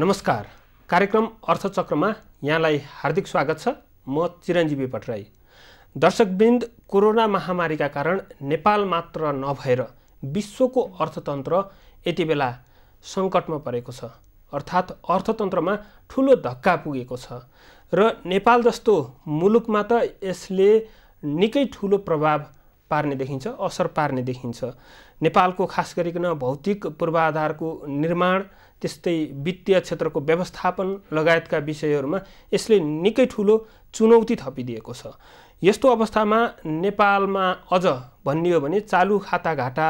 नमस्कार कार्यक्रम अर्थचक्रमा यहाँलाई हार्दिक स्वागत छ म चिरञ्जीवी भट्टराई दर्शकबिन्द कोरोना महामारीका कारण नेपाल मात्र नभएर विश्वको अर्थतन्त्र यति बेला सङ्कटमा परेको छ अर्थात् अर्थतन्त्रमा ठुलो धक्का पुगेको छ र नेपाल जस्तो मुलुकमा त यसले निकै ठुलो प्रभाव पार्ने देखिन्छ असर पार्ने देखिन्छ नेपालको खास गरिकन भौतिक पूर्वाधारको निर्माण त्यस्तै वित्तीय क्षेत्रको व्यवस्थापन लगायतका विषयहरूमा यसले निकै ठुलो चुनौती थपिदिएको छ यस्तो अवस्थामा नेपालमा अझ भनियो भने चालु खाता घाटा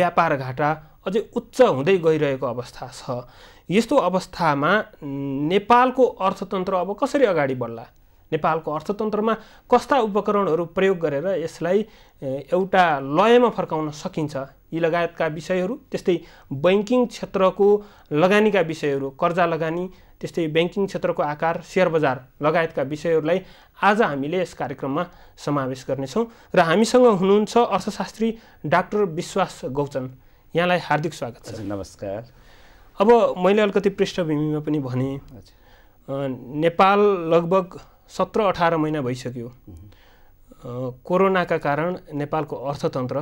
व्यापार घाटा अझै उच्च हुँदै गइरहेको अवस्था छ यस्तो अवस्थामा नेपालको अर्थतन्त्र अब कसरी अगाडि बढ्ला नेपालको अर्थतन्त्रमा कस्ता उपकरणहरू प्रयोग गरेर यसलाई एउटा लयमा फर्काउन सकिन्छ यी लगायतका विषयहरू त्यस्तै बैङ्किङ क्षेत्रको लगानीका विषयहरू कर्जा लगानी त्यस्तै ब्याङ्किङ क्षेत्रको आकार सेयर बजार लगायतका विषयहरूलाई आज हामीले यस कार्यक्रममा समावेश गर्नेछौँ र हामीसँग हुनुहुन्छ अर्थशास्त्री डाक्टर विश्वास गौचन यहाँलाई हार्दिक स्वागत छ नमस्कार अब मैले अलिकति पृष्ठभूमिमा पनि भने नेपाल लगभग सत्र अठार महिना भइसक्यो कोरोनाका कारण नेपालको अर्थतन्त्र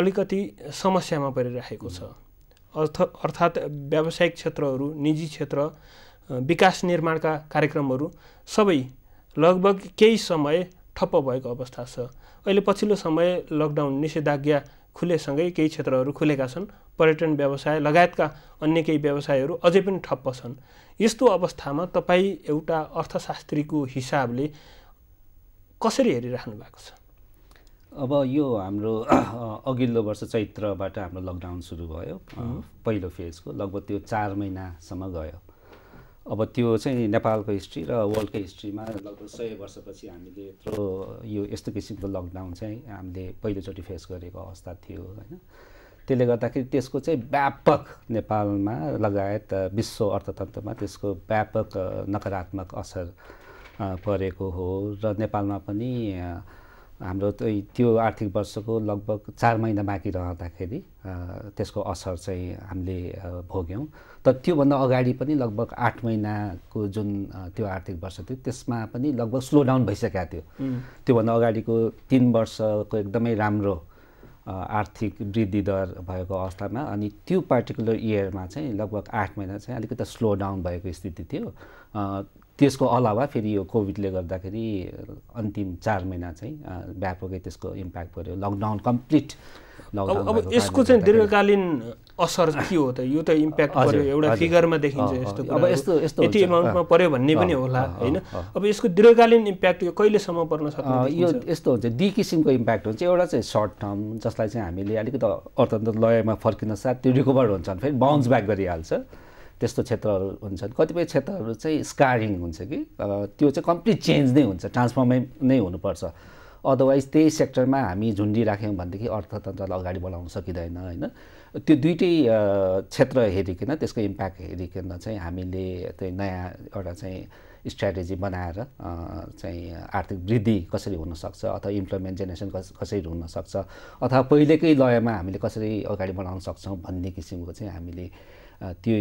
अलिकति समस्यामा परिराखेको छ अर्थ अर्थात् व्यावसायिक क्षेत्रहरू निजी क्षेत्र विकास निर्माणका कार्यक्रमहरू सबै लगभग केही समय ठप्प भएको अवस्था छ अहिले पछिल्लो समय लकडाउन निषेधाज्ञा खुलेसँगै केही क्षेत्रहरू खुलेका छन् पर्यटन व्यवसाय लगायतका अन्य केही व्यवसायहरू अझै पनि ठप्प छन् यस्तो अवस्थामा तपाईँ एउटा अर्थशास्त्रीको हिसाबले कसरी हेरिराख्नु भएको छ अब यो हाम्रो अघिल्लो वर्ष चैत्रबाट हाम्रो लकडाउन सुरु भयो पहिलो फेजको लगभग त्यो चार महिनासम्म गयो अब त्यो चाहिँ नेपालको हिस्ट्री र वर्ल्डको हिस्ट्रीमा लगभग सय वर्षपछि हामीले यत्रो यो यस्तो किसिमको लकडाउन चाहिँ हामीले पहिलोचोटि फेस गरेको अवस्था थियो होइन त्यसले गर्दाखेरि त्यसको चाहिँ व्यापक नेपालमा लगायत विश्व अर्थतन्त्रमा त्यसको व्यापक नकारात्मक असर परेको हो र नेपालमा पनि हाम्रो त्यो आर्थिक वर्षको लगभग चार महिना बाँकी रहँदाखेरि त्यसको असर चाहिँ हामीले भोग्यौँ तर त्योभन्दा अगाडि पनि लगभग आठ महिनाको जुन त्यो आर्थिक वर्ष थियो त्यसमा पनि लगभग स्लो डाउन भइसकेको थियो त्योभन्दा अगाडिको तिन वर्षको एकदमै राम्रो आर्थिक वृद्धि दर भएको अवस्थामा अनि त्यो पार्टिकुलर इयरमा चाहिँ लगभग आठ महिना चाहिँ अलिकति स्लो डाउन भएको स्थिति थियो त्यसको अलावा फेरि यो कोभिडले गर्दाखेरि अन्तिम चार महिना चाहिँ व्यापकै त्यसको इम्प्याक्ट पऱ्यो लकडाउन कम्प्लिट लकडाउन अब यसको चाहिँ दीर्घकालीन असर के हो त यो त इम्प्याक्ट पऱ्यो एउटा फिगरमा देखिन्छ यस्तो अब यस्तो यस्तो यति एमाउन्टमा पऱ्यो भन्ने पनि होला होइन अब यसको दीर्घकालीन इम्प्याक्ट यो कहिलेसम्म पर्न सक्छ यो यस्तो हुन्छ दुई किसिमको इम्प्याक्ट हुन्छ एउटा चाहिँ सर्ट टर्म जसलाई चाहिँ हामीले अलिकति अर्थतन्त्र लयमा फर्किन साथ त्यो रिकभर हुन्छन् फेरि बााउन्स ब्याक गरिहाल्छ त्यस्तो क्षेत्रहरू हुन्छन् कतिपय क्षेत्रहरू चाहिँ स्कारिङ हुन्छ कि त्यो चाहिँ कम्प्लिट चेन्ज नै हुन्छ ट्रान्सफर्मै नै हुनुपर्छ अदरवाइज त्यही सेक्टरमा हामी झुन्डी झुन्डिराख्यौँ भनेदेखि अर्थतन्त्रलाई अगाडि बढाउन सकिँदैन होइन त्यो दुइटै क्षेत्र हेरिकन त्यसको इम्प्याक्ट हेरिकन चाहिँ हामीले त्यो नयाँ एउटा चाहिँ स्ट्राटेजी बनाएर चाहिँ आर्थिक वृद्धि कसरी हुनसक्छ अथवा इम्प्लोइमेन्ट जेनेरेसन कस कसरी हुनसक्छ अथवा पहिलेकै लयमा हामीले कसरी अगाडि बढाउन सक्छौँ भन्ने किसिमको चाहिँ हामीले त्यो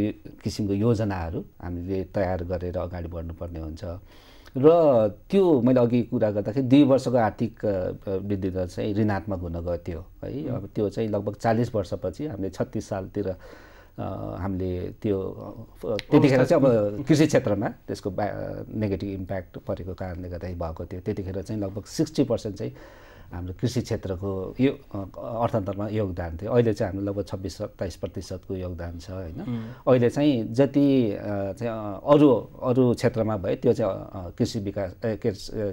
किसिमको योजनाहरू हामीले तयार गरेर अगाडि बढ्नुपर्ने हुन्छ र त्यो मैले अघि कुरा गर्दाखेरि दुई वर्षको आर्थिक वृद्धि दर चाहिँ ऋणात्मक हुन गयो त्यो है अब त्यो चाहिँ लगभग चालिस वर्षपछि हामीले छत्तिस सालतिर हामीले त्यो त्यतिखेर चाहिँ अब कृषि क्षेत्रमा त्यसको नेगेटिभ इम्प्याक्ट परेको कारणले गर्दाखेरि भएको थियो त्यतिखेर चाहिँ लगभग सिक्सटी पर्सेन्ट चाहिँ हाम्रो कृषि क्षेत्रको यो अर्थतन्त्रमा योगदान थियो अहिले चाहिँ हाम्रो लगभग छब्बिस सत्ताइस प्रतिशतको योगदान छ होइन अहिले चाहिँ जति चाहिँ अरू अरू क्षेत्रमा भए त्यो चाहिँ कृषि विकास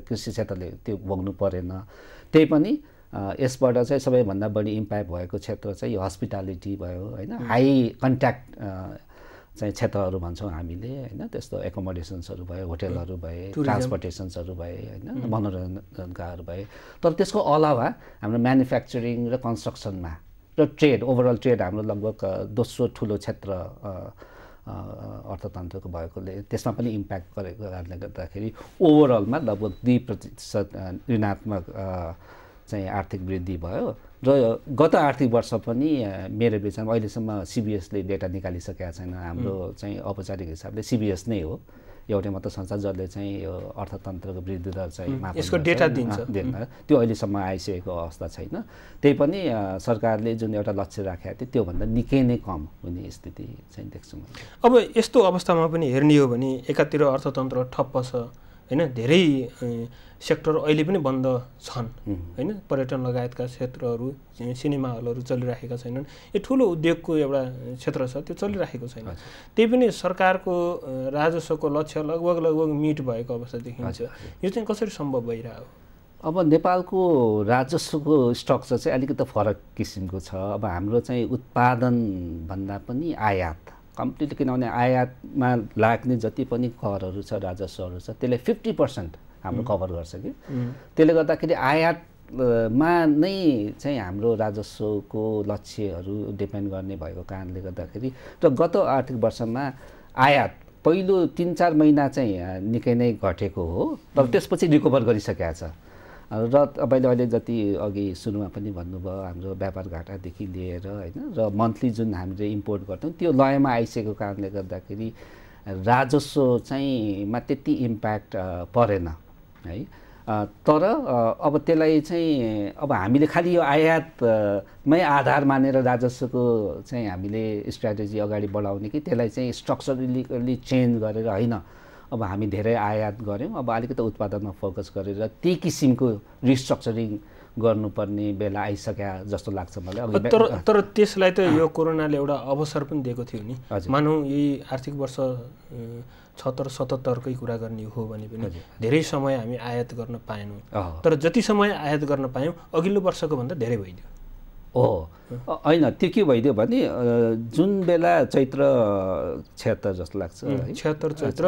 कृषि क्षेत्रले त्यो भोग्नु परेन त्यही पनि यसबाट चाहिँ सबैभन्दा बढी इम्प्याक्ट भएको क्षेत्र चाहिँ यो हस्पिटालिटी भयो होइन हाई कन्ट्याक्ट चाहिँ क्षेत्रहरू भन्छौँ हामीले होइन त्यस्तो एकोमोडेसन्सहरू भयो होटेलहरू mm. भए ट्रान्सपोर्टेसन्सहरू भए होइन mm. मनोरञ्जनकाहरू भए तर त्यसको अलावा हाम्रो म्यानुफ्याक्चरिङ र कन्स्ट्रक्सनमा र ट्रेड ओभरअल ट्रेड हाम्रो लगभग दोस्रो ठुलो क्षेत्र अर्थतन्त्रको भएकोले त्यसमा पनि इम्प्याक्ट गरेको कारणले गर्दाखेरि ओभरअलमा लगभग दुई प्रतिशत ऋणात्मक चाहिँ आर्थिक वृद्धि भयो र गत आर्थिक वर्ष पनि मेरो विचारमा अहिलेसम्म सिबिएसले डेटा निकालिसकेका छैन हाम्रो चाहिँ औपचारिक हिसाबले सिबिएस नै हो एउटै मात्र संस्था जसले चाहिँ यो अर्थतन्त्रको वृद्धि दर चाहिँ यसको डेटा दिन्छ त्यो अहिलेसम्म आइसकेको अवस्था छैन त्यही पनि सरकारले जुन एउटा लक्ष्य राखेको थियो त्योभन्दा निकै नै कम हुने स्थिति चाहिँ देख्छौँ अब यस्तो अवस्थामा पनि हेर्ने हो भने एकातिर अर्थतन्त्र ठप्प छ होइन धेरै सेक्टर अहिले पनि बन्द छन् होइन पर्यटन लगायतका क्षेत्रहरू सिनेमा हलहरू चलिरहेका छैनन् यो ठुलो उद्योगको एउटा क्षेत्र छ त्यो चलिरहेको छैन त्यही पनि सरकारको राजस्वको लक्ष्य लगभग लगभग मिट भएको अवस्था देखिन्छ यो चाहिँ कसरी सम्भव भइरहेको अब नेपालको राजस्वको स्ट्रक्चर चाहिँ अलिकति फरक किसिमको छ अब हाम्रो चाहिँ उत्पादन भन्दा पनि आयात कम्प्लिट किनभने आयातमा लाग्ने जति पनि करहरू छ राजस्वहरू छ त्यसले फिफ्टी पर्सेन्ट हाम्रो कभर गर्छ कि त्यसले गर्दाखेरि आयातमा नै चाहिँ हाम्रो राजस्वको लक्ष्यहरू डिपेन्ड गर्ने भएको कारणले गर्दाखेरि र गत आर्थिक वर्षमा आयात पहिलो तिन चार महिना चाहिँ निकै नै घटेको हो तर त्यसपछि रिकभर गरिसकेको छ र तपाईँले अहिले जति अघि सुरुमा पनि भन्नुभयो हाम्रो व्यापार घाटादेखि लिएर होइन र मन्थली जुन हामीले इम्पोर्ट गर्थ्यौँ त्यो लयमा आइसकेको कारणले गर्दाखेरि राजस्व चाहिँमा त्यति इम्प्याक्ट परेन है तर अब त्यसलाई चाहिँ अब हामीले खालि यो आयातमै आधार मानेर राजस्वको चाहिँ हामीले स्ट्राटेजी अगाडि बढाउने कि त्यसलाई चाहिँ स्ट्रक्चरली चेन्ज गरेर होइन अब हामी धेरै आयात गऱ्यौँ अब अलिकति उत्पादनमा फोकस गरेर त्यही किसिमको रिस्ट्रक्चरिङ गर्नुपर्ने बेला आइसक्यो जस्तो लाग्छ मलाई तर तर त्यसलाई त यो कोरोनाले एउटा अवसर पनि दिएको थियो नि मानौँ यही आर्थिक वर्ष छत्तर सतहत्तरकै कुरा गर्ने हो भने पनि धेरै समय हामी आयात गर्न पाएनौँ तर जति समय आयात गर्न पायौँ अघिल्लो वर्षको भन्दा धेरै भइदियो हो होइन त्यो के भइदियो भने जुन बेला चैत्र छत्तर जस्तो लाग्छ छत्तर चैत्र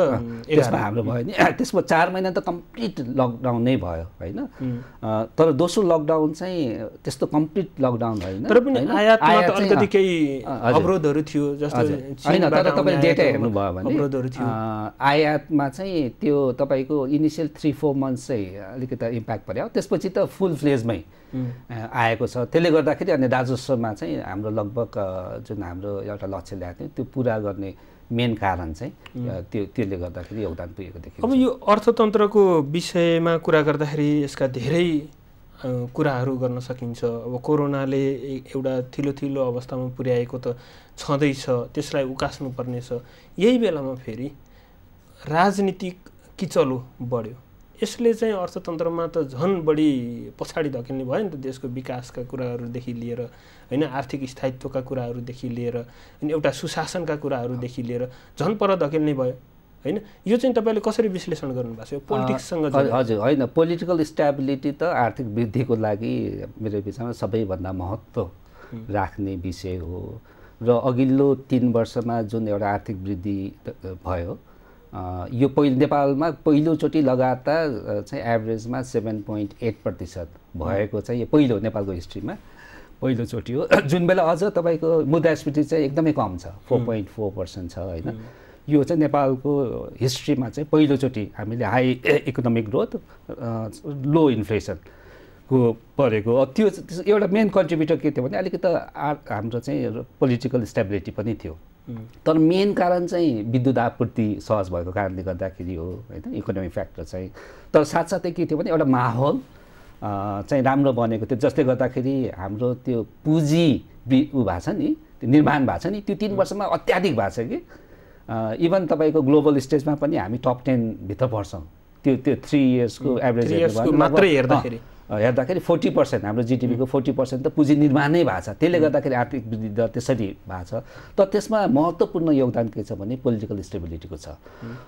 त्यसमा हाम्रो भयो नि त्यसमा चार महिना त कम्प्लिट लकडाउन नै भयो होइन तर दोस्रो लकडाउन चाहिँ त्यस्तो कम्प्लिट लकडाउन होइन तर पनि अलिकति केही अवरोधहरू थियो होइन तर तपाईँले डेटा हेर्नुभयो भने आयातमा चाहिँ त्यो तपाईँको इनिसियल थ्री फोर मन्थ्स चाहिँ अलिकति इम्प्याक्ट पऱ्यो त्यसपछि त फुल फ्लेजमै आएको छ त्यसले गर्दाखेरि अनि दाजु वर्षमा चाहिँ हाम्रो लगभग जुन हाम्रो एउटा लक्ष्य ल्याएको थियो त्यो पुरा गर्ने मेन कारण चाहिँ त्यो त्यसले गर्दाखेरि योगदान पुगेको देखियो अब यो अर्थतन्त्रको विषयमा कुरा गर्दाखेरि यसका धेरै कुराहरू गर्न सकिन्छ अब कोरोनाले एउटा थिलो थिलो अवस्थामा पुर्याएको त छँदैछ त्यसलाई उकास्नुपर्नेछ यही बेलामा फेरि राजनीतिक किचलो बढ्यो यसले चाहिँ अर्थतन्त्रमा त झन् बढी पछाडि धकेल्ने भयो नि त देशको विकासका कुराहरूदेखि लिएर होइन आर्थिक स्थायित्वका कुराहरूदेखि लिएर अनि एउटा सुशासनका कुराहरूदेखि लिएर झन् पर धकेल्ने भयो होइन यो चाहिँ तपाईँले कसरी विश्लेषण गर्नुभएको छ यो पोलिटिक्ससँग हजुर होइन पोलिटिकल स्ट्याबिलिटी त आर्थिक वृद्धिको लागि मेरो विचारमा सबैभन्दा महत्त्व राख्ने विषय हो र अघिल्लो तिन वर्षमा जुन एउटा आर्थिक वृद्धि भयो यो पहिलो नेपालमा पहिलोचोटि लगातार चाहिँ एभरेजमा सेभेन पोइन्ट एट प्रतिशत भएको चाहिँ यो पहिलो नेपालको हिस्ट्रीमा पहिलोचोटि हो जुन बेला अझ तपाईँको मुद्रास्फीति चाहिँ एकदमै कम छ फोर पोइन्ट फोर पर्सेन्ट छ होइन यो चाहिँ नेपालको हिस्ट्रीमा चाहिँ पहिलोचोटि हामीले हाई इकोनोमिक ग्रोथ लो को परेको त्यो एउटा मेन कन्ट्रिब्युटर के थियो भने अलिकति हाम्रो चाहिँ पोलिटिकल स्टेबिलिटी पनि थियो तर मेन कारण चाहिँ विद्युत आपूर्ति सहज भएको कारणले गर्दाखेरि हो होइन इकोनोमिक फ्याक्टर चाहिँ तर साथसाथै के थियो भने एउटा माहौल चाहिँ राम्रो बनेको थियो जसले गर्दाखेरि हाम्रो त्यो पुँजी ऊ भएको छ नि त्यो निर्माण भएको छ नि त्यो तिन वर्षमा अत्याधिक भएको छ कि इभन तपाईँको ग्लोबल स्टेजमा पनि हामी टप टेनभित्र पर्छौँ त्यो त्यो थ्री इयर्सको एभरेज मात्रै हेर्दाखेरि हेर्दाखेरि फोर्टी पर्सेन्ट हाम्रो जिडिपीको फोर्टी पर्सेन्ट त पुँजी निर्माण नै भएको छ त्यसले गर्दाखेरि आर्थिक वृद्धि दर त्यसरी भएको छ तर त्यसमा महत्त्वपूर्ण योगदान के छ भने पोलिटिकल स्टेबिलिटीको छ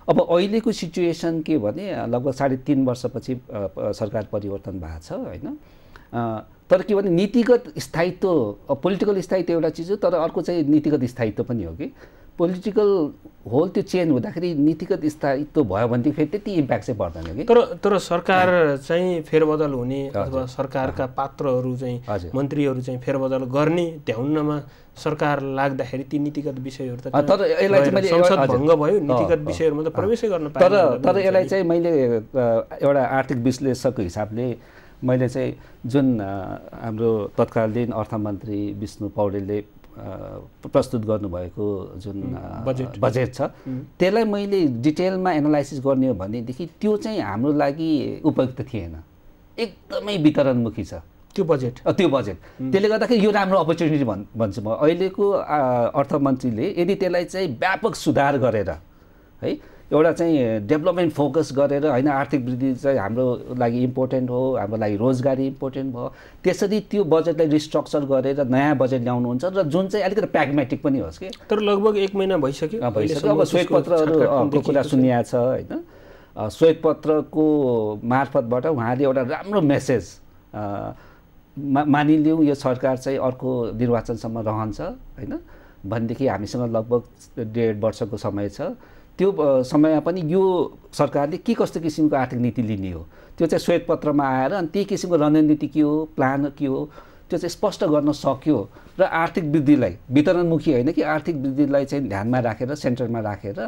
अब अहिलेको सिचुएसन के भने लगभग साढे तिन वर्षपछि सरकार परिवर्तन भएको छ होइन तर के भने नीतिगत स्थायित्व पोलिटिकल स्थायित्व एउटा चिज हो तर अर्को चाहिँ नीतिगत स्थायित्व पनि हो कि पोलिटिकल होल त्यो चेन्ज हुँदाखेरि नीतिगत स्थायित्व भयो भनेदेखि फेरि त्यति इम्प्याक्ट चाहिँ पर्दैन कि तर तर सरकार चाहिँ फेरबदल हुने अथवा सरकारका पात्रहरू चाहिँ मन्त्रीहरू चाहिँ फेरबदल गर्ने ध्याउनमा सरकार लाग्दाखेरि ती नीतिगत विषयहरू त तर यसलाई चाहिँ मैले भङ्ग भयो नीतिगत विषयहरूमा त प्रवेशै गर्न तर तर यसलाई चाहिँ मैले एउटा आर्थिक विश्लेषकको हिसाबले मैले चाहिँ जुन हाम्रो तत्कालीन अर्थमन्त्री विष्णु पौडेलले प्रस्तुत गर्नुभएको जुन बजेट बजेट छ त्यसलाई मैले डिटेलमा एनालाइसिस गर्ने हो भनेदेखि त्यो चाहिँ हाम्रो लागि उपयुक्त थिएन एकदमै वितरणमुखी छ त्यो बजेट त्यो बजेट त्यसले गर्दाखेरि यो राम्रो अपर्च्युनिटी भन् भन्छु म अहिलेको अर्थमन्त्रीले यदि त्यसलाई चाहिँ व्यापक सुधार गरेर है एउटा चाहिँ डेभलपमेन्ट फोकस गरेर होइन आर्थिक वृद्धि चाहिँ हाम्रो लागि इम्पोर्टेन्ट हो हाम्रो लागि रोजगारी इम्पोर्टेन्ट भयो त्यसरी त्यो बजेटलाई रिस्ट्रक्चर गरेर नयाँ बजेट ल्याउनुहुन्छ र जुन चाहिँ अलिकति प्याग्मेटिक पनि होस् कि तर लगभग एक महिना भइसक्यो भइसक्यो अब श्वेतपत्रहरू कुरा सुनिया छ होइन श्वेतपत्रको मार्फतबाट उहाँले एउटा राम्रो मेसेज मा मानिलिउँ यो सरकार चाहिँ अर्को निर्वाचनसम्म रहन्छ होइन भनेदेखि हामीसँग लगभग डेढ वर्षको समय छ त्यो समयमा पनि यो सरकारले के कस्तो किसिमको आर्थिक नीति लिने हो त्यो चाहिँ श्वेतपत्रमा आएर अनि त्यही किसिमको रणनीति के हो प्लान के हो त्यो चाहिँ स्पष्ट गर्न सक्यो र आर्थिक वृद्धिलाई वितरणमुखी होइन कि आर्थिक वृद्धिलाई चाहिँ ध्यानमा राखेर सेन्टरमा राखेर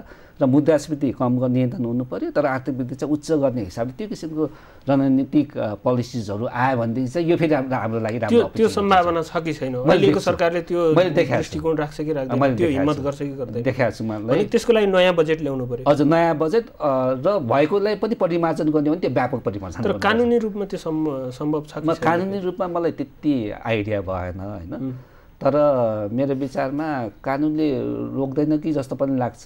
र मुद्रास्फीति कम गर्ने नियन्त्रण हुनु पऱ्यो तर आर्थिक वृद्धि चाहिँ उच्च गर्ने हिसाबले त्यो किसिमको रणनीतिक पोलिसिजहरू आयो भनेदेखि चाहिँ यो फेरि हाम्रो लागि राम्रो त्यो सम्भावना छ कि छैन अहिलेको सरकारले त्यो दृष्टिकोण राख्छ कि त्यो हिम्मत गर्छ कि गर्दैन देखाएको छु मलाई त्यसको लागि नयाँ बजेट ल्याउनु पऱ्यो हजुर नयाँ बजेट र भएकोलाई पनि परिमार्जन गर्ने हो भने त्यो व्यापक परिमार्जन तर कानुनी रूपमा त्यो सम्भव छ कानुनी रूपमा मलाई त्यति आइडिया भएन होइन तर मेरो विचारमा कानुनले रोक्दैन कि जस्तो पनि लाग्छ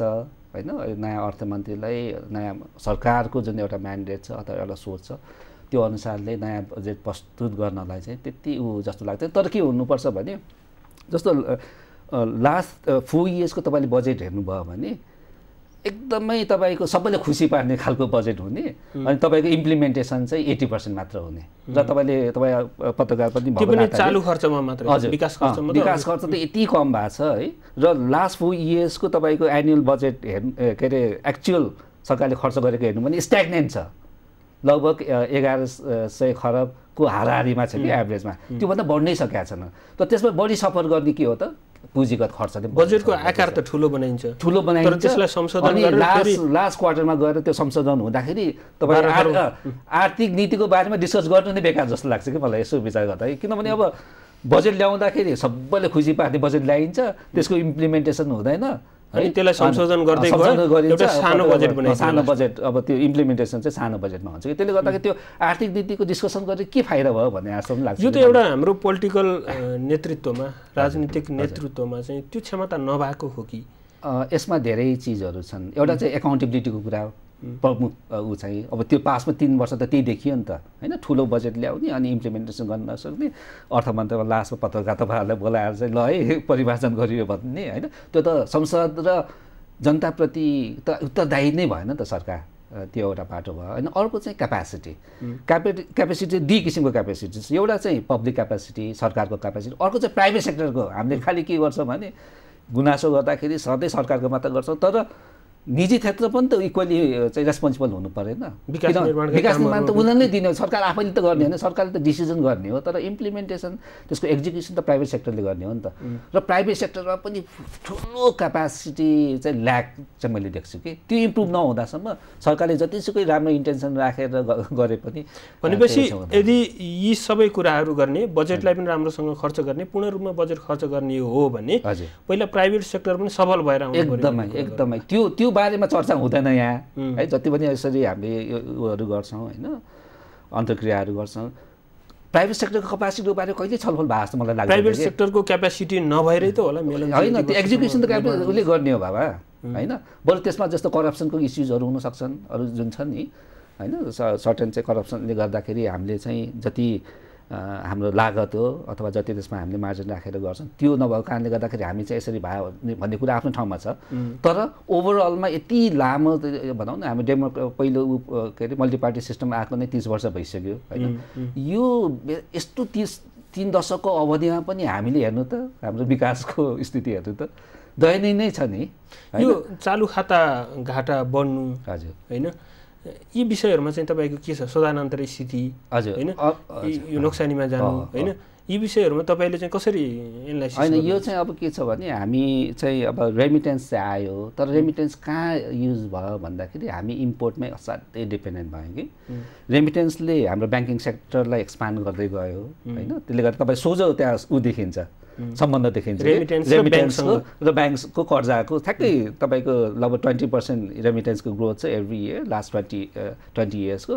होइन नयाँ अर्थमन्त्रीलाई नयाँ सरकारको जुन एउटा म्यान्डेट छ अथवा एउटा सोच छ त्यो अनुसारले नयाँ बजेट प्रस्तुत गर्नलाई चाहिँ त्यति ऊ जस्तो लाग्छ तर के हुनुपर्छ भने जस्तो लास्ट फोर इयर्सको तपाईँले बजेट हेर्नुभयो भने एकदमै तपाईँको सबैले खुसी पार्ने खालको बजेट हुने अनि तपाईँको इम्प्लिमेन्टेसन चाहिँ एट्टी पर्सेन्ट मात्र हुने र तपाईँले तपाईँ पत्रकार पनि चालु खर्चमा मात्र हजुर विकास खर्च त यति कम भएको छ है र लास्ट फोर इयर्सको तपाईँको एनुअल बजेट हेर्नु के अरे एक्चुअल सरकारले खर्च गरेको हेर्नु भने स्ट्याग्नेन्ट छ लगभग एघार सय खरबको हाराहारीमा छ कि एभरेजमा त्योभन्दा बढ्नै सकेका छैन त त्यसमा बढी सफर गर्ने के हो त पुँजीगत खर्च बजेटको आकार त ठुलो बनाइन्छ ठुलो बनाइन्छ त्यसलाई संशोधन लास्ट लास्ट क्वार्टरमा गएर त्यो संशोधन हुँदाखेरि तपाईँ आर्थिक नीतिको बारेमा डिस्कस गर्नु नै बेकार जस्तो लाग्छ कि मलाई यसो विचार गर्दा किनभने अब बजेट ल्याउँदाखेरि सबैले खुसी पार्ने बजेट ल्याइन्छ त्यसको इम्प्लिमेन्टेसन हुँदैन अनि त्यसलाई संशोधन गर्दै एउटा सानो बजेट पनि सानो बजेट अब त्यो इम्प्लिमेन्टेसन चाहिँ सानो बजेटमा हुन्छ कि त्यसले गर्दाखेरि त्यो आर्थिक नीतिको डिस्कसन गरेर के फाइदा भयो भन्ने जस्तो पनि लाग्छ यो त एउटा हाम्रो पोलिटिकल नेतृत्वमा राजनीतिक नेतृत्वमा चाहिँ त्यो क्षमता नभएको हो कि यसमा धेरै चिजहरू छन् एउटा चाहिँ एकाउन्टेबिलिटीको कुरा हो प्रमुख ऊ चाहिँ अब त्यो पासमा तिन वर्ष त त्यही देखियो नि त होइन ठुलो बजेट ल्याउने अनि इम्प्लिमेन्टेसन गर्न नसक्ने अर्थ मन्त्रालय लास्टमा पत्रकार तपाईँहरूलाई बोलाएर चाहिँ ल है परिभाषण गरियो भन्ने होइन त्यो त संसद र जनताप्रति त उत्तरदायी नै भएन त सरकार त्यो एउटा बाटो भयो होइन अर्को चाहिँ क्यापेसिटी क्यापे क्यापेसिटी दुई किसिमको क्यापेसिटी छ एउटा चाहिँ पब्लिक क्यापेसिटी सरकारको क्यापेसिटी अर्को चाहिँ प्राइभेट सेक्टरको हामीले खालि के गर्छौँ भने गुनासो गर्दाखेरि सधैँ सरकारको मात्र गर्छौँ तर निजी क्षेत्र पनि त इक्वली चाहिँ रेस्पोन्सिबल हुनु परेन विकास निर्माण त उनीहरूले दिने हो सरकार आफैले त गर्ने होइन सरकारले त डिसिजन गर्ने हो तर इम्प्लिमेन्टेसन त्यसको एक्जिक्युसन त प्राइभेट सेक्टरले गर्ने हो नि त र प्राइभेट सेक्टरमा पनि ठुलो क्यापासिटी चाहिँ ल्याक चाहिँ मैले देख्छु कि त्यो इम्प्रुभ नहुँदासम्म सरकारले जतिसुकै राम्रो इन्टेन्सन राखेर गरे पनि भनेपछि यदि यी सबै कुराहरू गर्ने बजेटलाई पनि राम्रोसँग खर्च गर्ने पूर्ण रूपमा बजेट खर्च गर्ने हो भने पहिला प्राइभेट सेक्टर पनि सफल भएर एकदमै एकदमै त्यो त्यो बारेमा चर्चा हुँदैन यहाँ है जति पनि यसरी हामीले उयोहरू गर्छौँ होइन अन्तक्रियाहरू गर्छौँ प्राइभेट सेक्टरको क्यापासिटीको बारे कहिले छलफल भएको जस्तो मलाई लाग्छ प्राइभेट सेक्टरको क्यापासिटी नभएरै त होला होइन त्यो एक्जिक्युसन त उसले गर्ने हो बाबा होइन बरु त्यसमा जस्तो करप्सनको इस्युजहरू हुनसक्छन् अरू जुन छन् नि होइन सर्टेन चाहिँ करप्सनले गर्दाखेरि हामीले चाहिँ जति हाम्रो लागत हो अथवा जति त्यसमा हामीले मार्जिन राखेर गर्छौँ त्यो नभएको कारणले गर्दाखेरि हामी चाहिँ यसरी भयो भन्ने कुरा आफ्नो ठाउँमा छ तर ओभरअलमा यति लामो भनौँ न हामी डेमो पहिलो के अरे मल्टिपार्टी सिस्टम आएको नै तिस वर्ष भइसक्यो होइन यो यस्तो तिस तिन दशकको अवधिमा पनि हामीले हेर्नु त हाम्रो विकासको स्थिति स्थितिहरू त दयनीय नै छ नि यो चालु खाता घाटा बढ्नु हजुर होइन यी विषयहरूमा चाहिँ तपाईँको के छ सदानान्तर स्थिति हजुर होइन यो नोक्सानीमा जानु होइन यी विषयहरूमा तपाईँले चाहिँ कसरी यसलाई होइन यो चाहिँ अब के छ भने हामी चाहिँ अब रेमिटेन्स चाहिँ आयो तर रेमिटेन्स कहाँ युज भयो भन्दाखेरि हामी इम्पोर्टमै असाध्यै डिपेन्डेन्ट भयो कि रेमिटेन्सले हाम्रो ब्याङ्किङ सेक्टरलाई एक्सपान्ड गर्दै गयो होइन त्यसले गर्दा तपाईँ सोझो त्यहाँ ऊ देखिन्छ सम्बन्ध देखिन्छ र ब्याङ्कको कर्जाको ठ्याक्कै तपाईँको लगभग ट्वेन्टी पर्सेन्ट रेमिटेन्सको ग्रोथ छ every year last twenty twenty इयर्सको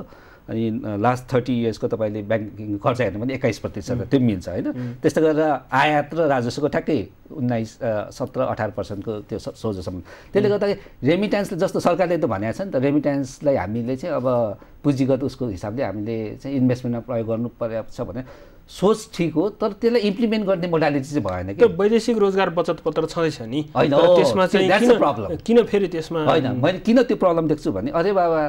अनि लास्ट थर्टी इयर्सको तपाईँले ब्याङ्किङ खर्च हेर्नु भने एक्काइस प्रतिशत त्यो मिल्छ होइन त्यस्तो गरेर आयात र राजस्वको ठ्याक्कै उन्नाइस सत्र अठार पर्सेन्टको त्यो सोझोसम्म त्यसले गर्दाखेरि रेमिटेन्सले जस्तो सरकारले त भनेको छ नि त रेमिटेन्सलाई हामीले चाहिँ अब पुँजीगत उसको हिसाबले हामीले चाहिँ इन्भेस्टमेन्टमा प्रयोग गर्नु छ भने सोच ठिक हो तर त्यसलाई इम्प्लिमेन्ट गर्ने मोडालिटी चाहिँ भएन कि वैदेशिक रोजगार बचत पत्र छँदैछ नि होइन त्यसमा चाहिँ प्रब्लम किन फेरि त्यसमा होइन मैले किन त्यो प्रब्लम देख्छु भने अरे बाबा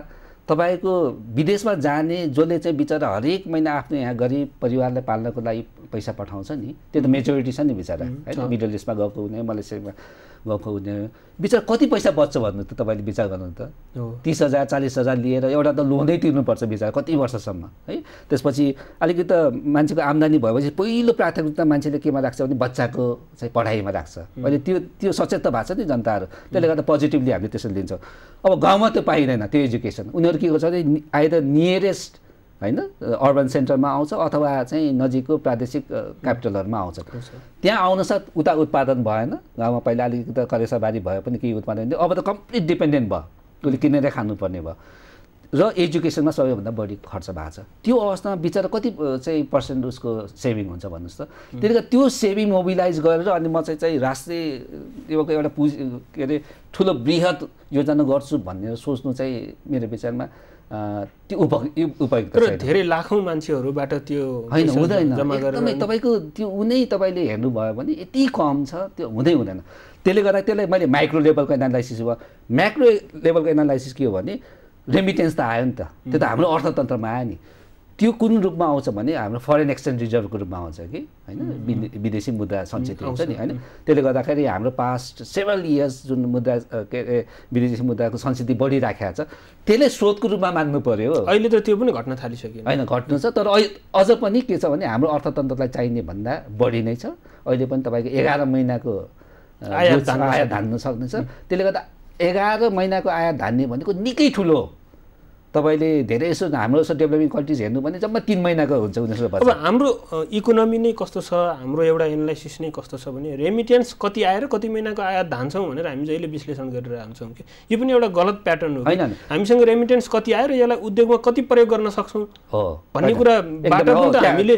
तपाईँको विदेशमा जाने जसले चाहिँ बिचरा हरेक महिना आफ्नो यहाँ गरिब परिवारलाई पाल्नको लागि पैसा पठाउँछ नि त्यो त मेजोरिटी छ नि बिचरा होइन मिडल इस्टमा गएको हुने मलेसियामा लफा हुने बिचरा कति पैसा बच्छ भन्नु त तपाईँले विचार गर्नु त तिस हजार चालिस हजार लिएर एउटा त लोनै तिर्नुपर्छ विचार कति वर्षसम्म है त्यसपछि अलिकति त मान्छेको आम्दानी भएपछि पहिलो प्राथमिकता मान्छेले केमा राख्छ भने बच्चाको चाहिँ पढाइमा राख्छ अहिले त्यो त्यो सचेत त भएको छ नि जनताहरू त्यसले गर्दा पोजिटिभली हामीले त्यसरी लिन्छौँ अब गाउँमा त्यो पाइँदैन त्यो एजुकेसन उनीहरू के गर्छ भने आइदर नियरेस्ट होइन अर्बन सेन्टरमा आउँछ अथवा चाहिँ नजिकको प्रादेशिक क्यापिटलहरूमा आउँछ त्यहाँ आउनसाथ उता उत्पादन भएन गाउँमा पहिला अलिकति करेसाबारी भए पनि केही उत्पादन अब त कम्प्लिट डिपेन्डेन्ट भयो उसले किनेर खानुपर्ने भयो र एजुकेसनमा सबैभन्दा बढी खर्च भएको छ त्यो अवस्थामा बिचरा कति चाहिँ पर्सेन्ट उसको सेभिङ हुन्छ भन्नुहोस् त त्यसले गर्दा त्यो सेभिङ मोबिलाइज गरेर अनि म चाहिँ चाहिँ राष्ट्रिय एउटा एउटा पुज के अरे ठुलो वृहत योजना गर्छु भनेर सोच्नु चाहिँ मेरो विचारमा त्यो उप उपयुक्त तर धेरै लाखौँ मान्छेहरूबाट त्यो होइन हुँदैन एकदमै तपाईँको त्यो उनै तपाईँले हेर्नुभयो भने यति कम छ त्यो हुँदै हुँदैन त्यसले गर्दा त्यसलाई मैले माइक्रो लेभलको एनालाइसिस भयो माइक्रो लेभलको एनालाइसिस के हो भने रेमिटेन्स त आयो नि त त्यो त हाम्रो अर्थतन्त्रमा आयो नि त्यो कुन रूपमा आउँछ भने हाम्रो फरेन एक्सचेन्ज रिजर्भको रूपमा आउँछ कि होइन विदेशी मुद्रा सञ्चित हुन्छ नि होइन त्यसले गर्दाखेरि हाम्रो पास्ट सेभेन इयर्स जुन मुद्रा के अरे विदेशी मुद्राको संस्कृति बढिराखेको छ त्यसले स्रोतको रूपमा मान्नु पऱ्यो अहिले त त्यो पनि घट्न थालिसक्यो होइन घट्नु छ तर अझ पनि के छ भने हाम्रो अर्थतन्त्रलाई चाहिने भन्दा बढी नै छ अहिले पनि तपाईँको एघार महिनाको आयात धान्नु सक्नेछ त्यसले गर्दा एघार महिनाको आयात धान्ने भनेको निकै ठुलो हो तपाईँले धेरै यसो हाम्रो जस्तो डेभलपिङ कन्ट्रिज हेर्नु भने जम्मा तिन महिनाको हुन्छ उनीहरूको अब हाम्रो इकोनोमी नै कस्तो छ हाम्रो एउटा एनालाइसिस नै कस्तो छ भने रेमिटेन्स कति आएर कति महिनाको आयात धान्छौँ भनेर हामी जहिले विश्लेषण गरेर हान्छौँ कि यो पनि एउटा गलत प्याटर्न हो होइन हामीसँग रेमिटेन्स कति आयो र यसलाई उद्योगमा कति प्रयोग गर्न सक्छौँ भन्ने कुरा पनि हामीले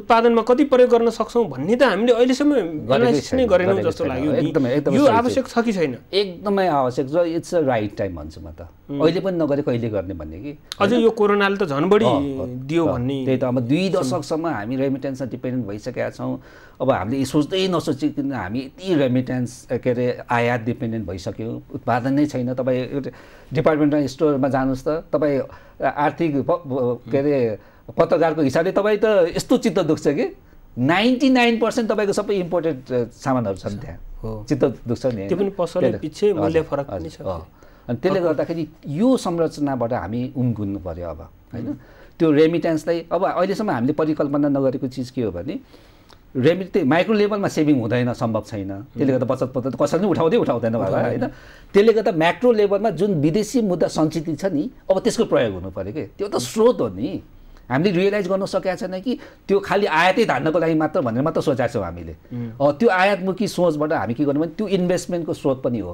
उत्पादनमा कति प्रयोग गर्न सक्छौँ भन्ने त हामीले अहिलेसम्म एनालाइसिस नै गरेनौँ जस्तो लाग्यो यो आवश्यक छ कि छैन एकदमै आवश्यक छ इट्स अ राइट टाइम भन्छु म त अहिले पनि नगरेको कहिले गर्नु गर्ने भन्ने कि अझै यो कोरोनाले त झन् बढी दियो भन्ने त्यही त अब दुई दशकसम्म हामी रेमिटेन्समा डिपेन्डेन्ट भइसकेका छौँ अब हामीले सोच्दै किन हामी यति रेमिटेन्स के अरे आयात डिपेन्डेन्ट भइसक्यो उत्पादन नै छैन तपाईँ एउटा डिपार्टमेन्टल स्टोरमा जानुहोस् त तपाईँ आर्थिक के अरे पत्रकारको हिसाबले तपाईँ त यस्तो चित्त दुख्छ कि नाइन्टी नाइन पर्सेन्ट तपाईँको सबै इम्पोर्टेन्ट सामानहरू छन् त्यहाँ हो चित्त दुख्छ नि त्यो पनि पसल पछि मूल्य फरक पनि छ अनि त्यसले गर्दाखेरि यो संरचनाबाट हामी उम्कुन्नु पऱ्यो अब होइन त्यो रेमिटेन्सलाई अब अहिलेसम्म हामीले परिकल्पना नगरेको चिज के हो भने रेमिट त्यही माइक्रो लेभलमा सेभिङ हुँदैन सम्भव छैन त्यसले गर्दा बचत पत्र कसैले पनि उठाउँदै उठाउँदैन होला होइन त्यसले गर्दा माइक्रो लेभलमा जुन विदेशी मुद्दा सञ्चित छ नि अब त्यसको प्रयोग हुनु पऱ्यो कि त्यो त स्रोत हो नि हामीले रियलाइज गर्न सकेका छैन कि त्यो खालि आयातै धान्नको लागि मात्र भनेर मात्र सोचेका छौँ हामीले त्यो आयातमुखी सोचबाट हामी के गर्नु भने त्यो इन्भेस्टमेन्टको स्रोत पनि हो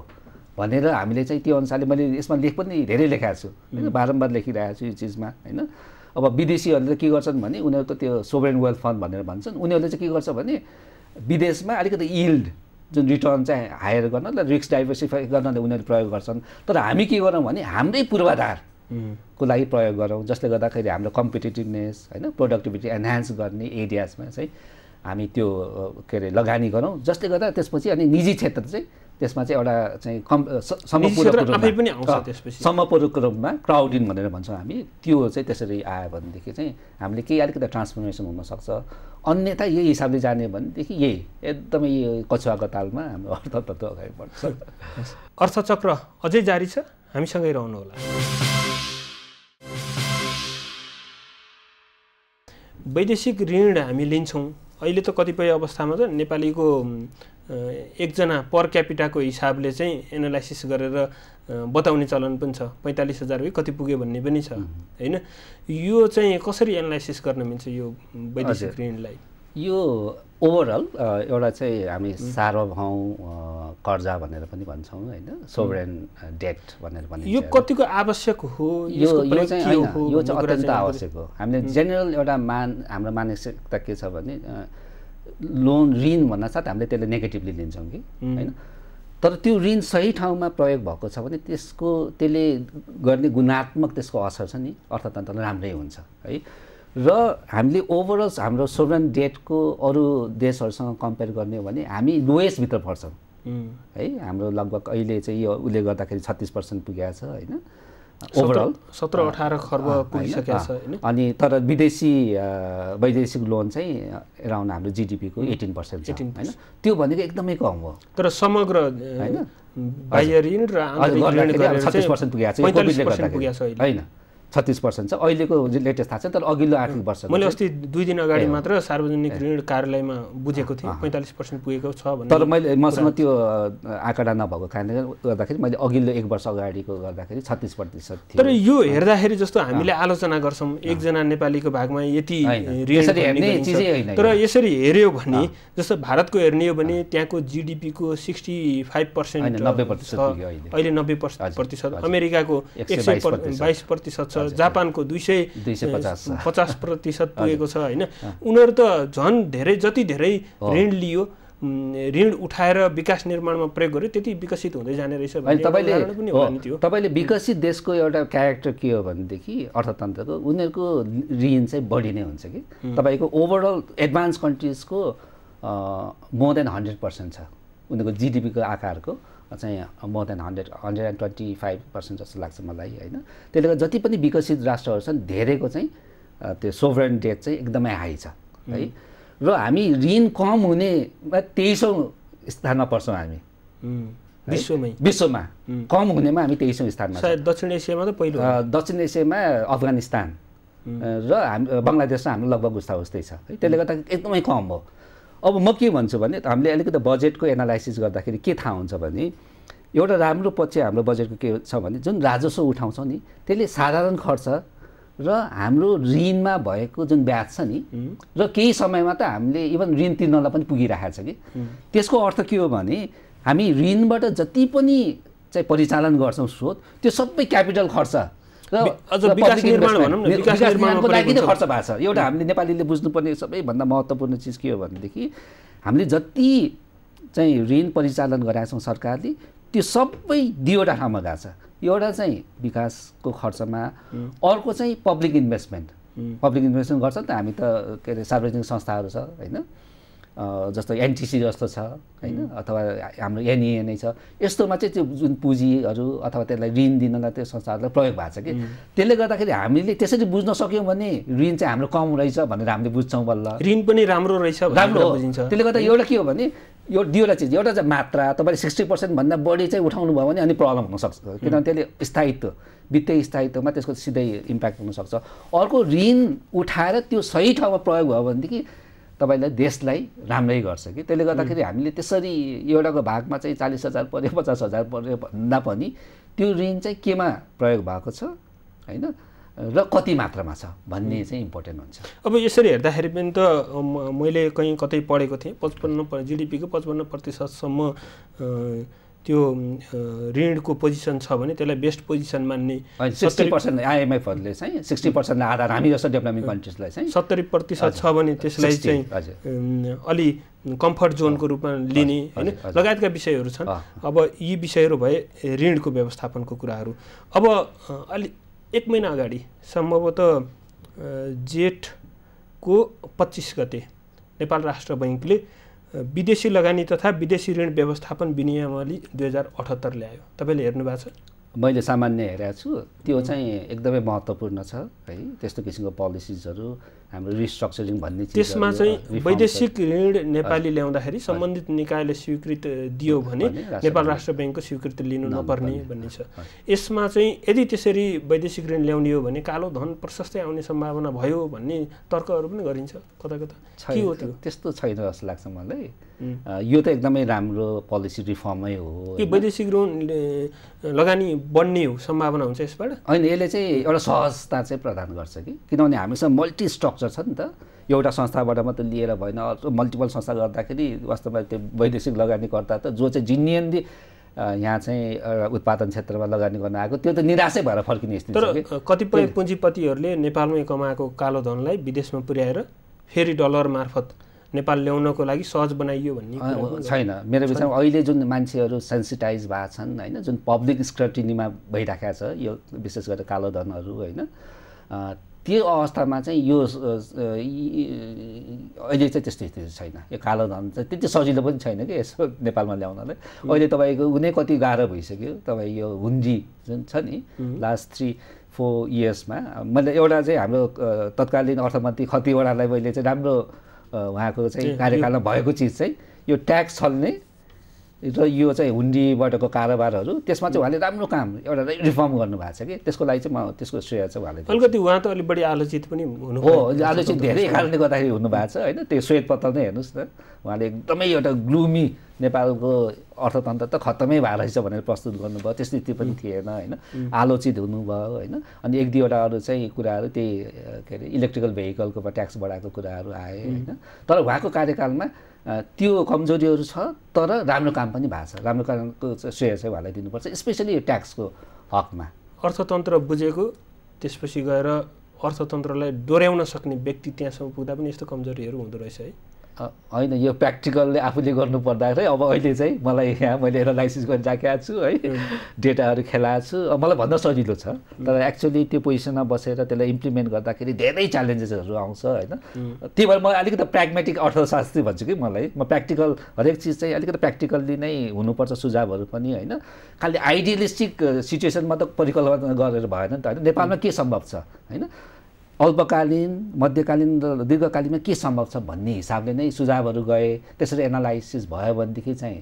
भनेर हामीले चाहिँ त्यो अनुसारले मैले यसमा लेख पनि धेरै लेखाएको छु होइन बारम्बार लेखिरहेको छु यो चिजमा होइन अब विदेशीहरूले के गर्छन् भने उनीहरू त त्यो सोभरेन वेल्थ फन्ड भनेर भन्छन् उनीहरूले चाहिँ के गर्छ भने विदेशमा अलिकति इल्ड जुन रिटर्न चाहिँ हायर गर्न र रिस्क डाइभर्सिफाई गर्नले उनीहरूले प्रयोग गर्छन् तर हामी के गरौँ भने हाम्रै पूर्वाधार को लागि प्रयोग गरौँ जसले गर्दाखेरि हाम्रो कम्पिटेटिभनेस होइन प्रोडक्टिभिटी एन्हान्स गर्ने एरियाजमा चाहिँ हामी त्यो के अरे लगानी गरौँ जसले गर्दा त्यसपछि अनि निजी क्षेत्र चाहिँ त्यसमा चाहिँ एउटा चाहिँ कम समपूरक रूपमा क्राउडिङ भनेर भन्छौँ हामी त्यो चाहिँ त्यसरी आयो भनेदेखि चाहिँ हामीले केही अलिकति ट्रान्सफर्मेसन हुनसक्छ अन्यथा यही हिसाबले जाने भनेदेखि यही एकदमै कछुवाको तालमा हाम्रो अर्थतत्त्व अगाडि बढ्छ अर्थचक्र अझै जारी छ हामीसँगै होला वैदेशिक ऋण हामी लिन्छौँ अहिले त कतिपय अवस्थामा त नेपालीको एकजना पर क्यापिटाको हिसाबले चाहिँ एनालाइसिस गरेर बताउने चलन पनि छ पैँतालिस हजार कति पुग्यो भन्ने पनि छ होइन यो चाहिँ कसरी एनालाइसिस गर्न मिल्छ यो वैदेशिक ऋणलाई यो ओभरअल एउटा चाहिँ हामी सार्वभौम कर्जा भनेर पनि भन्छौँ होइन सोभरेन डेट भनेर भन्छ यो कतिको आवश्यक हो यो यो चाहिँ यो चाहिँ अत्यन्त आवश्यक हो हामीले जेनरल एउटा मान हाम्रो मानसिकता के छ भने लोन ऋण भन्नासाथ हामीले त्यसलाई नेगेटिभली लिन्छौँ कि होइन तर त्यो ऋण सही ठाउँमा प्रयोग भएको छ भने त्यसको त्यसले गर्ने गुणात्मक त्यसको असर छ नि अर्थतन्त्र राम्रै हुन्छ है र हामीले ओभरअल हाम्रो सोभरेन डेटको अरू देशहरूसँग कम्पेयर गर्ने हो भने हामी लोएस्टभित्र पर्छौँ है हाम्रो लगभग अहिले चाहिँ यो उसले गर्दाखेरि छत्तिस पर्सेन्ट पुगेको छ होइन ओभरअल सत्र अठार खर्ब पुगिसकेको छ अनि तर विदेशी वैदेशिक लोन चाहिँ एराउन्ड हाम्रो जिडिपीको एटिन पर्सेन्ट एटिन होइन त्यो भनेको एकदमै कम हो तर समग्र होइन बाह्य ऋण र छत्तिस पर्सेन्ट पुगेको छ होइन छत्तिस पर्सेन्ट छ अहिलेको लेटेस्ट थाहा छ तर अघिल्लो आर्थिक वर्ष मैले अस्ति दुई दिन अगाडि मात्र सार्वजनिक ऋण कार्यालयमा बुझेको थिएँ पैँतालिस पर्सेन्ट पुगेको छ तर मैले मसँग त्यो आँकडा नभएको कारणले गर्दाखेरि मैले अघिल्लो एक वर्ष अगाडिको गर्दाखेरि छत्तिस प्रतिशत थियो तर यो हेर्दाखेरि जस्तो हामीले आलोचना गर्छौँ एकजना नेपालीको भागमा यति तर यसरी हेऱ्यो भने जस्तो भारतको हेर्ने हो भने त्यहाँको जिडिपीको सिक्सटी फाइभ पर्सेन्ट नब्बे प्रतिशत अहिले नब्बे प्रतिशत अमेरिकाको एक सय बाइस प्रतिशत छ जापानको दुई सय पचास प्रतिशत पुगेको छ होइन उनीहरू त झन् धेरै जति धेरै ऋण लियो ऋण उठाएर विकास निर्माणमा प्रयोग गर्यो त्यति विकसित हुँदै जाने रहेछ तपाईँले तपाईँले विकसित देशको एउटा क्यारेक्टर के हो भनेदेखि अर्थतन्त्रको उनीहरूको ऋण चाहिँ बढी नै हुन्छ कि तपाईँको ओभरअल एडभान्स कन्ट्रिजको मोर देन हन्ड्रेड पर्सेन्ट छ उनीहरूको जिडिपीको आकारको चाहिँ more than hundred hundred and twenty five percent जस्तो लाग्छ मलाई होइन त्यसले गर्दा जति पनि विकसित राष्ट्रहरू छन् धेरैको चाहिँ त्यो सोभरेन डेट चाहिँ एकदमै हाई छ है र हामी ऋण कम हुने तेइसौँ स्थानमा पर्छौँ हामी विश्वमै विश्वमा कम हुनेमा हामी तेइसौँ स्थानमा दक्षिण एसियामा त पहिलो दक्षिण एसियामा अफगानिस्तान र हामी बङ्गलादेशमा हाम्रो लगभग उस्ता उस्तै छ है त्यसले गर्दा एकदमै कम हो अब म के भन्छु भने हामीले अलिकति बजेटको एनालाइसिस गर्दाखेरि के थाहा हुन्छ भने एउटा राम्रो पक्ष हाम्रो बजेटको के छ भने जुन राजस्व उठाउँछ नि त्यसले साधारण खर्च र हाम्रो ऋणमा भएको जुन ब्याज छ नि र केही समयमा त हामीले इभन ऋण तिर्नलाई पनि पुगिरहेको छ कि त्यसको अर्थ के हो भने हामी ऋणबाट जति पनि चाहिँ परिचालन गर्छौँ स्रोत त्यो सबै क्यापिटल खर्च र विकास निर्माण भनौँ न विकास निर्माणको लागि खर्च भएको छ एउटा हामीले नेपालीले बुझ्नुपर्ने सबैभन्दा महत्त्वपूर्ण चिज के हो भनेदेखि हामीले जति चाहिँ ऋण परिचालन गराएको छौँ सरकारले त्यो सबै दुईवटा ठाउँमा गएको छ एउटा चाहिँ विकासको खर्चमा अर्को चाहिँ पब्लिक इन्भेस्टमेन्ट पब्लिक इन्भेस्टमेन्ट गर्छ नि त हामी त के अरे सार्वजनिक संस्थाहरू छ होइन जस्तो एनटिसी जस्तो छ होइन अथवा हाम्रो एनइए नै छ यस्तोमा चाहिँ त्यो जुन पुँजीहरू अथवा त्यसलाई ऋण दिनलाई त्यो संस्थाहरूलाई प्रयोग भएको छ कि त्यसले गर्दाखेरि हामीले त्यसरी बुझ्न सक्यौँ भने ऋण चाहिँ हाम्रो कम रहेछ भनेर हामीले बुझ्छौँ बल्ल ऋण पनि राम्रो रहेछ राम्रो बुझिन्छ त्यसले गर्दा एउटा के हो भने यो दुईवटा चिज एउटा चाहिँ मात्रा तपाईँले सिक्सटी पर्सेन्टभन्दा बढी चाहिँ उठाउनु भयो भने अनि प्रब्लम हुनसक्छ किनभने त्यसले स्थायित्व वित्तीय स्थायित्वमा त्यसको सिधै इम्प्याक्ट हुनसक्छ अर्को ऋण उठाएर त्यो सही ठाउँमा प्रयोग भयो भनेदेखि तपाईँलाई देशलाई राम्रै गर्छ कि त्यसले गर्दाखेरि हामीले त्यसरी एउटाको भागमा चाहिँ चालिस हजार पऱ्यो पचास हजार पऱ्यो भन्दा पनि त्यो ऋण चाहिँ केमा प्रयोग भएको छ होइन र कति मात्रामा छ भन्ने चाहिँ इम्पोर्टेन्ट हुन्छ अब यसरी हेर्दाखेरि पनि त मैले कहीँ कतै पढेको थिएँ पचपन्न जिडिपीको पचपन्न प्रतिशतसम्म त्यो ऋणको पोजिसन छ भने त्यसलाई बेस्ट पोजिसन मान्ने सिक्सटी पर्सेन्ट आइएमएफहरूले चाहिँ सिक्सटी पर्सेन्ट आधार हामी जस्तो डेभलपिङ कन्ट्रिजलाई चाहिँ सत्तरी प्रतिशत छ भने त्यसलाई चाहिँ अलि कम्फर्ट जोनको रूपमा लिने होइन लगायतका विषयहरू छन् अब यी विषयहरू भए ऋणको व्यवस्थापनको कुराहरू अब अलि एक महिना अगाडि सम्भवतः जेठको पच्चिस गते नेपाल राष्ट्र बैङ्कले विदेशी लगानी तथा विदेशी ऋण व्यवस्थापन विनियमावली दुई हजार अठहत्तर ल्यायो तपाईँले हेर्नु भएको छ मैले सामान्य हेरेको छु त्यो चाहिँ एकदमै महत्त्वपूर्ण छ है त्यस्तो किसिमको पोलिसिजहरू हाम्रो रिस्ट्रक्चरिङ भन्ने त्यसमा चाहिँ वैदेशिक ऋण नेपाली ल्याउँदाखेरि सम्बन्धित निकायले स्वीकृत दियो भने नेपाल राष्ट्र ब्याङ्कको स्वीकृति लिनु नपर्ने भन्ने छ यसमा चाहिँ यदि त्यसरी वैदेशिक ऋण ल्याउने हो भने कालो धन प्रशस्तै आउने सम्भावना भयो भन्ने तर्कहरू पनि गरिन्छ कता कता के हो त्यो त्यस्तो छैन जस्तो लाग्छ मलाई यो त एकदमै राम्रो पोलिसी रिफर्मै हो कि वैदेशिक ऋण लगानी बढ्ने हो सम्भावना हुन्छ यसबाट होइन यसले चाहिँ एउटा सहजता चाहिँ प्रदान गर्छ कि किनभने हामीसँग मल्टी स्ट्रक्चर छ नि त एउटा संस्थाबाट मात्रै लिएर भएन मल्टिपल संस्था गर्दाखेरि वास्तवमा त्यो वैदेशिक लगानीकर्ता त जो चाहिँ जिनियनली यहाँ चाहिँ उत्पादन क्षेत्रमा लगानी गर्न आएको त्यो त निराशै भएर फर्किने स्थिति तर कतिपय पुँजीपतिहरूले नेपालमै कमाएको कालो धनलाई विदेशमा पुर्याएर फेरि डलर मार्फत नेपाल ल्याउनको लागि सहज बनाइयो भन्ने छैन मेरो विचारमा अहिले जुन मान्छेहरू सेन्सिटाइज भएको छन् होइन जुन पब्लिक स्क्रुटिनीमा भइराखेको छ यो विशेष गरेर कालो धनहरू होइन त्यो अवस्थामा चाहिँ यो अहिले चाहिँ त्यस्तो स्थिति छैन यो कालो धन चाहिँ त्यति सजिलो पनि छैन कि यसो नेपालमा ल्याउनलाई अहिले तपाईँको उनी कति गाह्रो भइसक्यो तपाईँ यो हुन्जी जुन छ नि लास्ट थ्री फोर इयर्समा मैले एउटा चाहिँ हाम्रो तत्कालीन अर्थमन्त्री खतिवडालाई मैले चाहिँ राम्रो उहाँको चाहिँ कार्यकालमा भएको चिज चाहिँ यो ट्याक्स छल्ने र यो चाहिँ हुन्डीबाटको कारोबारहरू त्यसमा चाहिँ उहाँले राम्रो काम एउटा रिफर्म गर्नुभएको छ कि त्यसको लागि चाहिँ म त्यसको श्रेय चाहिँ उहाँले अलिकति उहाँ त अलिक बढी आलोचित पनि हुनु हो आलोचित धेरै कारणले गर्दाखेरि हुनुभएको छ होइन त्यो श्वेत पत्र नै हेर्नुहोस् न उहाँले एकदमै एउटा ग्लुमी नेपालको अर्थतन्त्र त खत्तमै भएर रहेछ भनेर प्रस्तुत गर्नुभयो त्यस्तो स्थिति पनि थिएन होइन आलोचित हुनुभयो होइन अनि एक दुईवटा अरू चाहिँ कुराहरू त्यही के अरे इलेक्ट्रिकल भेहिकलको ट्याक्स बढाएको कुराहरू आए होइन तर उहाँको कार्यकालमा त्यो कमजोरीहरू छ तर राम्रो काम पनि भएको छ राम्रो कामको श्रेय चाहिँ उहाँलाई दिनुपर्छ स्पेसली यो ट्याक्सको हकमा अर्थतन्त्र बुझेको त्यसपछि गएर अर्थतन्त्रलाई डोर्याउन सक्ने व्यक्ति त्यहाँसम्म पुग्दा पनि यस्तो कमजोरीहरू हुँदो रहेछ है होइन यो प्र्याक्टिकलले आफूले गर्नुपर्दाखेरि अब अहिले चाहिँ मलाई यहाँ मैले एनालाइसिस गरेर राखेको छु है डेटाहरू खेलाएको छु मलाई भन्न सजिलो छ तर एक्चुली त्यो पोजिसनमा बसेर त्यसलाई इम्प्लिमेन्ट गर्दाखेरि धेरै च्यालेन्जेसहरू आउँछ होइन त्यही भएर म अलिकति प्र्याग्मेटिक अर्थशास्त्री भन्छु कि मलाई म प्र्याक्टिकल हरेक चिज चाहिँ अलिकति प्र्याक्टिकल्ली नै हुनुपर्छ सुझावहरू पनि होइन खालि आइडियलिस्टिक सिचुएसनमा त परिकल्पना गरेर भएन नि त होइन नेपालमा के सम्भव छ होइन अल्पकालीन मध्यकालीन र दीर्घकालीनमा के सम्भव छ भन्ने हिसाबले नै सुझावहरू गए त्यसरी एनालाइसिस भयो भनेदेखि चाहिँ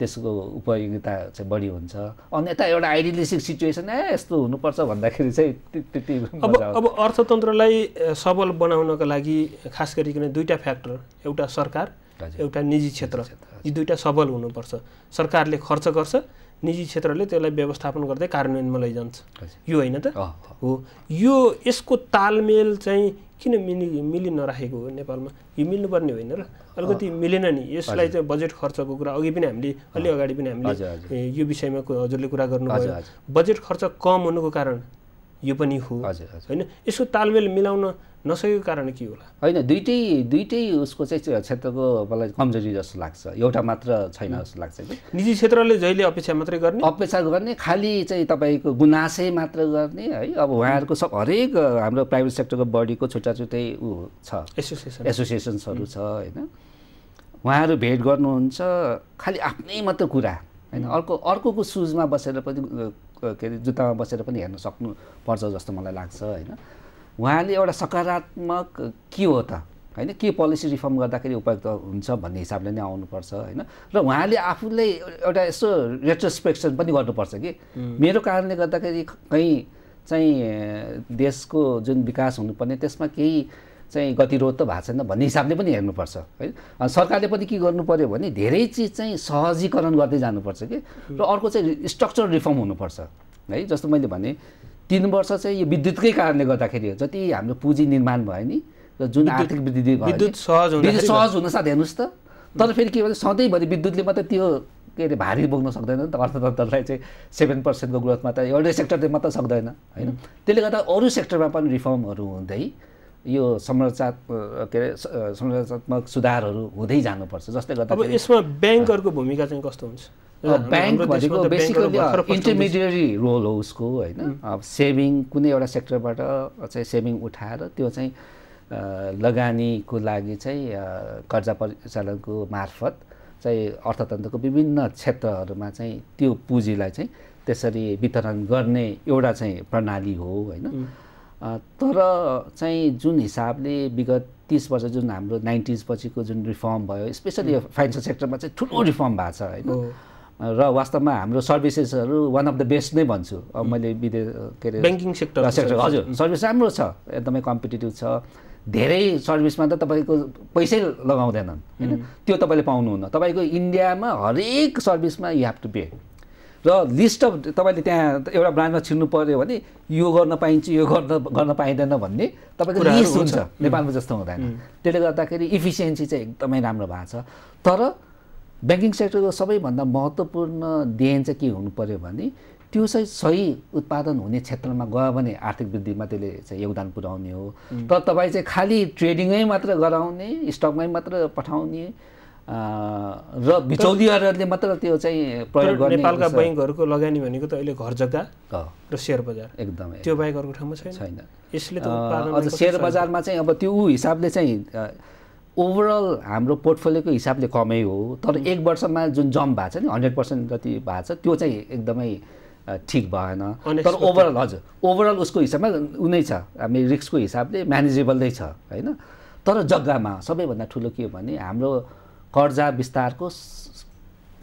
त्यसको उपयोगिता चाहिँ बढी हुन्छ अनि यता एउटा आइडियलिस्टिक सिचुएसन ए यस्तो हुनुपर्छ भन्दाखेरि चाहिँ त्यति अब अब अर्थतन्त्रलाई सबल बनाउनको लागि खास गरिकन दुईवटा फ्याक्टर एउटा सरकार एउटा निजी क्षेत्र यी दुईवटा सबल हुनुपर्छ सरकारले खर्च गर्छ निजी क्षेत्रले त्यसलाई व्यवस्थापन गर्दै कार्यान्वयनमा लैजान्छ यो होइन त हो यो यसको तालमेल चाहिँ किन मिलि मिलि नराखेको हो नेपालमा यो मिल्नुपर्ने होइन र अलिकति मिलेन नि यसलाई चाहिँ बजेट खर्चको कुरा अघि पनि हामीले अलि अगाडि पनि हामीले यो विषयमा हजुरले कुरा गर्नुभयो बजेट खर्च कम हुनुको कारण यो पनि हो होइन यसको तालमेल मिलाउन नसकेको कारण के होला होइन दुइटै दुइटै उसको चाहिँ क्षेत्रको मलाई कमजोरी जस्तो लाग्छ एउटा मात्र छैन जस्तो लाग्छ निजी क्षेत्रले जहिले अपेक्षा मात्रै गर्ने अपेक्षा गर्ने खालि चाहिँ तपाईँको गुनासै मात्र गर्ने है अब उहाँहरूको सब हरेक हाम्रो प्राइभेट सेक्टरको बडीको छुट्टा छुट्टै ऊ छ एसोसिएसन एसोसिएसन्सहरू छ होइन उहाँहरू भेट गर्नुहुन्छ खालि आफ्नै मात्र कुरा होइन अर्को अर्कोको सुजमा बसेर पनि के अरे जुत्तामा बसेर पनि हेर्न सक्नुपर्छ जस्तो मलाई लाग्छ होइन उहाँले एउटा सकारात्मक के हो त होइन के पोलिसी रिफर्म गर्दाखेरि उपयुक्त हुन्छ भन्ने हिसाबले नै आउनुपर्छ होइन र उहाँले आफूले एउटा यसो रेट्रोस्पेक्सन पनि गर्नुपर्छ कि मेरो कारणले गर्दाखेरि कहीँ चाहिँ देशको जुन विकास हुनुपर्ने त्यसमा केही चाहिँ गतिरोध त भएको छैन भन्ने हिसाबले पनि हेर्नुपर्छ है सरकारले पनि के गर्नु पऱ्यो भने धेरै चिज चाहिँ सहजीकरण गर्दै जानुपर्छ कि र अर्को चाहिँ स्ट्रक्चरल रिफर्म हुनुपर्छ है जस्तो मैले भने तिन वर्ष चाहिँ यो विद्युतकै कारणले गर्दाखेरि जति हाम्रो पुँजी निर्माण भयो नि र जुन आर्थिक वृद्धि विद्युत सहज विद्युत सहज हुनसाथ हेर्नुहोस् त तर फेरि के भन्छ सधैँभरि विद्युतले मात्रै त्यो के अरे भारी बोक्न सक्दैन नि त अर्थतन्त्रलाई चाहिँ सेभेन पर्सेन्टको ग्रोथ मात्र एउटै सेक्टरले मात्र सक्दैन होइन त्यसले गर्दा अरू सेक्टरमा पनि रिफर्महरू हुँदै यो संरचना के अरे संरचनात्मक सुधारहरू हुँदै जानुपर्छ जसले गर्दा अब यसमा ब्याङ्कहरूको भूमिका चाहिँ कस्तो हुन्छ ब्याङ्क भनेको बेसिकली इन्टरमिडिएटरी रोल हो उसको होइन अब सेभिङ कुनै एउटा सेक्टरबाट चाहिँ सेभिङ उठाएर त्यो चाहिँ लगानीको लागि चाहिँ कर्जा परिचालनको मार्फत चाहिँ अर्थतन्त्रको विभिन्न क्षेत्रहरूमा चाहिँ त्यो पुँजीलाई चाहिँ त्यसरी वितरण गर्ने एउटा चाहिँ प्रणाली हो होइन तर चाहिँ जुन हिसाबले विगत तिस वर्ष जुन हाम्रो नाइन्टिजपछिको जुन रिफर्म भयो स्पेसली फाइनेन्सियल सेक्टरमा चाहिँ ठुलो रिफर्म भएको छ होइन र वास्तवमा हाम्रो सर्भिसेसहरू वान अफ द बेस्ट नै भन्छु अब मैले विदेश के अरे ब्याङ्किङ सेक्टर सेक्टर हजुर सर्भिस राम्रो छ एकदमै कम्पिटेटिभ छ धेरै सर्भिसमा त तपाईँको पैसै लगाउँदैनन् होइन त्यो तपाईँले पाउनुहुन्न तपाईँको इन्डियामा हरेक सर्भिसमा यु हेभ टु पे र लिस्ट अफ तपाईँले त्यहाँ एउटा ब्रान्चमा छिर्नु पऱ्यो भने यो गर्न पाइन्छ यो गर्न गर्न पाइँदैन भन्ने तपाईँको लिस्ट हुन्छ नेपालमा जस्तो हुँदैन त्यसले गर्दाखेरि इफिसियन्सी चाहिँ एकदमै राम्रो भएको छ तर ब्याङ्किङ सेक्टरको सबैभन्दा महत्त्वपूर्ण देन चाहिँ के हुनु पऱ्यो भने त्यो चाहिँ सही उत्पादन हुने क्षेत्रमा गयो भने आर्थिक वृद्धिमा त्यसले चाहिँ योगदान पुर्याउने हो तर तपाईँ चाहिँ खालि ट्रेडिङै मात्र गराउने स्टकमै मात्र पठाउने र बिचौलीहरूले मात्र त्यो चाहिँ प्रयोग गर्ने नेपालका ब्याङ्कहरूको लगानी भनेको त अहिले घर जग्गा र सेयर बजार एकदमै त्यो बाहेक अर्को ठाउँमा छैन यसले त अझ सेयर बजारमा चाहिँ अब त्यो हिसाबले चाहिँ ओभरअल हाम्रो पोर्टफोलियोको हिसाबले कमै हो तर एक वर्षमा जुन जम्प भएको छ नि हन्ड्रेड पर्सेन्ट जति भएको छ त्यो चाहिँ एकदमै ठिक भएन तर ओभरअल हजुर ओभरअल उसको हिसाबमा उनै छ हामी रिक्सको हिसाबले म्यानेजेबल नै छ होइन तर जग्गामा सबैभन्दा ठुलो के हो भने हाम्रो कर्जा विस्तारको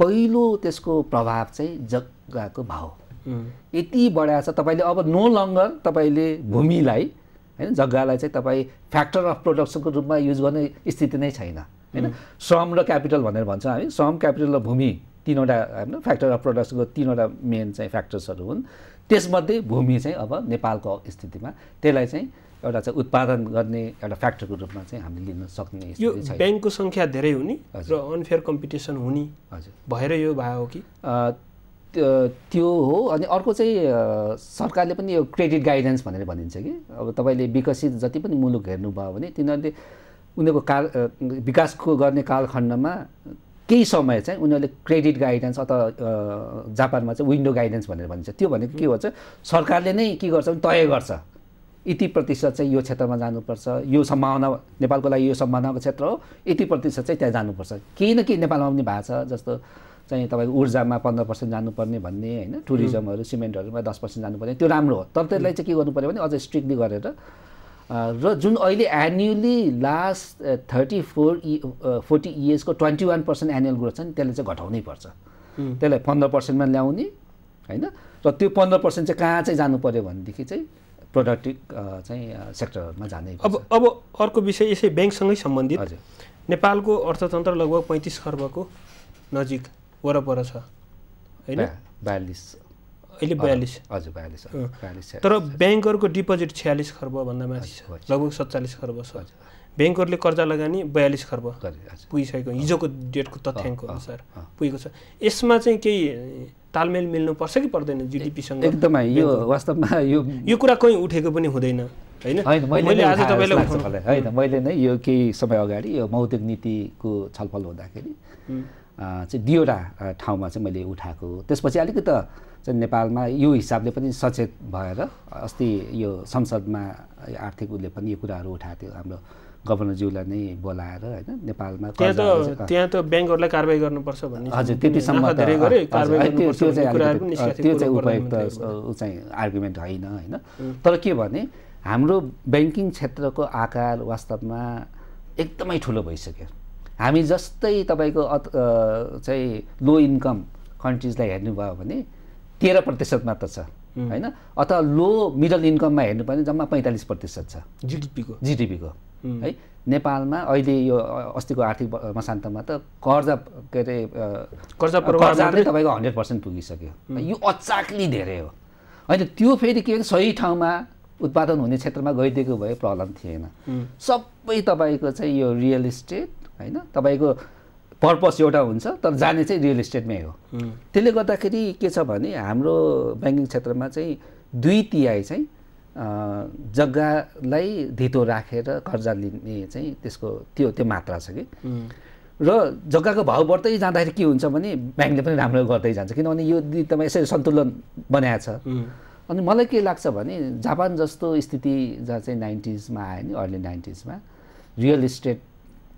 पहिलो त्यसको प्रभाव चाहिँ जग्गाको भाव यति बढाएको छ तपाईँले अब नो लङ्गर तपाईँले भूमिलाई होइन जग्गालाई चाहिँ तपाईँ फ्याक्टर अफ प्रोडक्सनको रूपमा युज गर्ने स्थिति नै छैन होइन श्रम र क्यापिटल भनेर भन्छ हामी श्रम क्यापिटल र भूमि तिनवटा होइन फ्याक्टर अफ प्रोडक्सनको तिनवटा मेन चाहिँ फ्याक्टर्सहरू हुन् त्यसमध्ये भूमि चाहिँ अब नेपालको स्थितिमा त्यसलाई चाहिँ एउटा चाहिँ उत्पादन गर्ने एउटा फ्याक्टरको रूपमा चाहिँ हामीले लिन सक्ने यो ब्याङ्कको सङ्ख्या धेरै हुने र अनफेयर कम्पिटिसन हुने हजुर भएर यो भयो कि त्यो हो अनि अर्को चाहिँ सरकारले पनि यो क्रेडिट गाइडेन्स भनेर भनिन्छ कि अब तपाईँले विकसित जति पनि मुलुक हेर्नुभयो भने तिनीहरूले उनीहरूको काल विकासको गर्ने कालखण्डमा केही समय चाहिँ उनीहरूले क्रेडिट गाइडेन्स अथवा जापानमा चाहिँ विन्डो गाइडेन्स भनेर भनिन्छ त्यो भनेको के भन्छ सरकारले नै के गर्छ भने तय गर्छ यति प्रतिशत चाहिँ यो क्षेत्रमा जानुपर्छ यो सम्भावना नेपालको लागि यो सम्भावनाको क्षेत्र हो यति प्रतिशत चाहिँ त्यहाँ जानुपर्छ केही न केही नेपालमा पनि भएको छ जस्तो चाहिँ तपाईँको ऊर्जामा पन्ध्र पर्सेन्ट जानुपर्ने भन्ने होइन टुरिज्महरू सिमेन्टहरूमा दस पर्सेन्ट जानुपर्ने त्यो राम्रो हो तर त्यसलाई चाहिँ के गर्नु पऱ्यो भने अझ स्ट्रिक्टली गरेर र जुन अहिले एन्युली लास्ट थर्टी फोर इ फोर्टी इयर्सको twenty one percent annual growth छ नि त्यसलाई चाहिँ घटाउनै पर्छ त्यसलाई पन्ध्र पर्सेन्टमा ल्याउने होइन र त्यो पन्ध्र पर्सेन्ट चाहिँ कहाँ चाहिँ जानु पऱ्यो भनेदेखि चाहिँ प्रोडक्टिभ चाहिँ सेक्टरहरूमा जाने अब अब अर्को विषय यसै ब्याङ्कसँगै सम्बन्धित नेपालको अर्थतन्त्र लगभग पैँतिस खर्बको नजिक वरपर छ होइन बयालिस अहिले बयालिस हजुर बयालिस बयालिस तर ब्याङ्कहरूको डिपोजिट छ्यालिस खर्ब भन्दा माथि छ लगभग सत्तालिस खर्ब छ ब्याङ्कहरूले कर्जा लगानी बयालिस खर्ब पुगिसकेको हिजोको डेटको तथ्याङ्क अनुसार पुगेको छ यसमा चाहिँ केही तालमेल मिल्नुपर्छ कि पर्दैन जिडिपीसँग एकदमै यो वास्तवमा यो यो कुरा कहीँ उठेको पनि हुँदैन होइन मैले नै यो केही समय अगाडि यो मौद्रिक नीतिको छलफल हुँदाखेरि चाहिँ दुईवटा ठाउँमा चाहिँ मैले उठाएको त्यसपछि अलिकति चाहिँ नेपालमा यो हिसाबले पनि सचेत भएर अस्ति यो संसदमा आर्थिक उसले पनि यो कुराहरू उठाएको थियो हाम्रो गभर्नरज्यूलाई नै बोलाएर होइन नेपालमा त्यहाँ त ब्याङ्कहरूलाई कारवाही गर्नुपर्छ भन्ने हजुर त्यतिसम्म त्यो चाहिँ उपयुक्त चाहिँ आर्गुमेन्ट होइन होइन तर के भने हाम्रो ब्याङ्किङ क्षेत्रको आकार वास्तवमा एकदमै ठुलो भइसक्यो हामी जस्तै तपाईँको चाहिँ लो इन्कम कन्ट्रिजलाई हेर्नुभयो भने तेह्र प्रतिशत मात्र छ होइन अथवा लो मिडल इन्कममा हेर्नु भने जम्मा पैँतालिस प्रतिशत छ जिडिपीको जिडिपीको है नेपालमा अहिले यो अस्तिको आर्थिक मसान्तमा त कर्जा के अरे कर्जा कर्जा नै तपाईँको हन्ड्रेड पर्सेन्ट पुगिसक्यो यो अचाक्ली धेरै हो होइन त्यो फेरि के भने सही ठाउँमा उत्पादन हुने क्षेत्रमा गइदिएको भए प्रब्लम थिएन सबै तपाईँको चाहिँ यो रियल इस्टेट होइन तपाईँको पर्पस एउटा हुन्छ तर जाने चाहिँ रियल इस्टेटमै हो त्यसले गर्दाखेरि के छ भने हाम्रो ब्याङ्किङ क्षेत्रमा चाहिँ दुई तिहाई चाहिँ जग्गालाई धितो राखेर कर्जा लिने चाहिँ त्यसको त्यो त्यो मात्रा छ कि र जग्गाको भाउ बढ्दै जाँदाखेरि के हुन्छ भने ब्याङ्कले पनि राम्रो गर्दै जान्छ किनभने यो तपाईँ यसरी सन्तुलन बनाएको छ अनि मलाई के लाग्छ भने जापान जस्तो स्थिति जहाँ चाहिँ नाइन्टिजमा आयो नि अर्ली नाइन्टिजमा रियल इस्टेट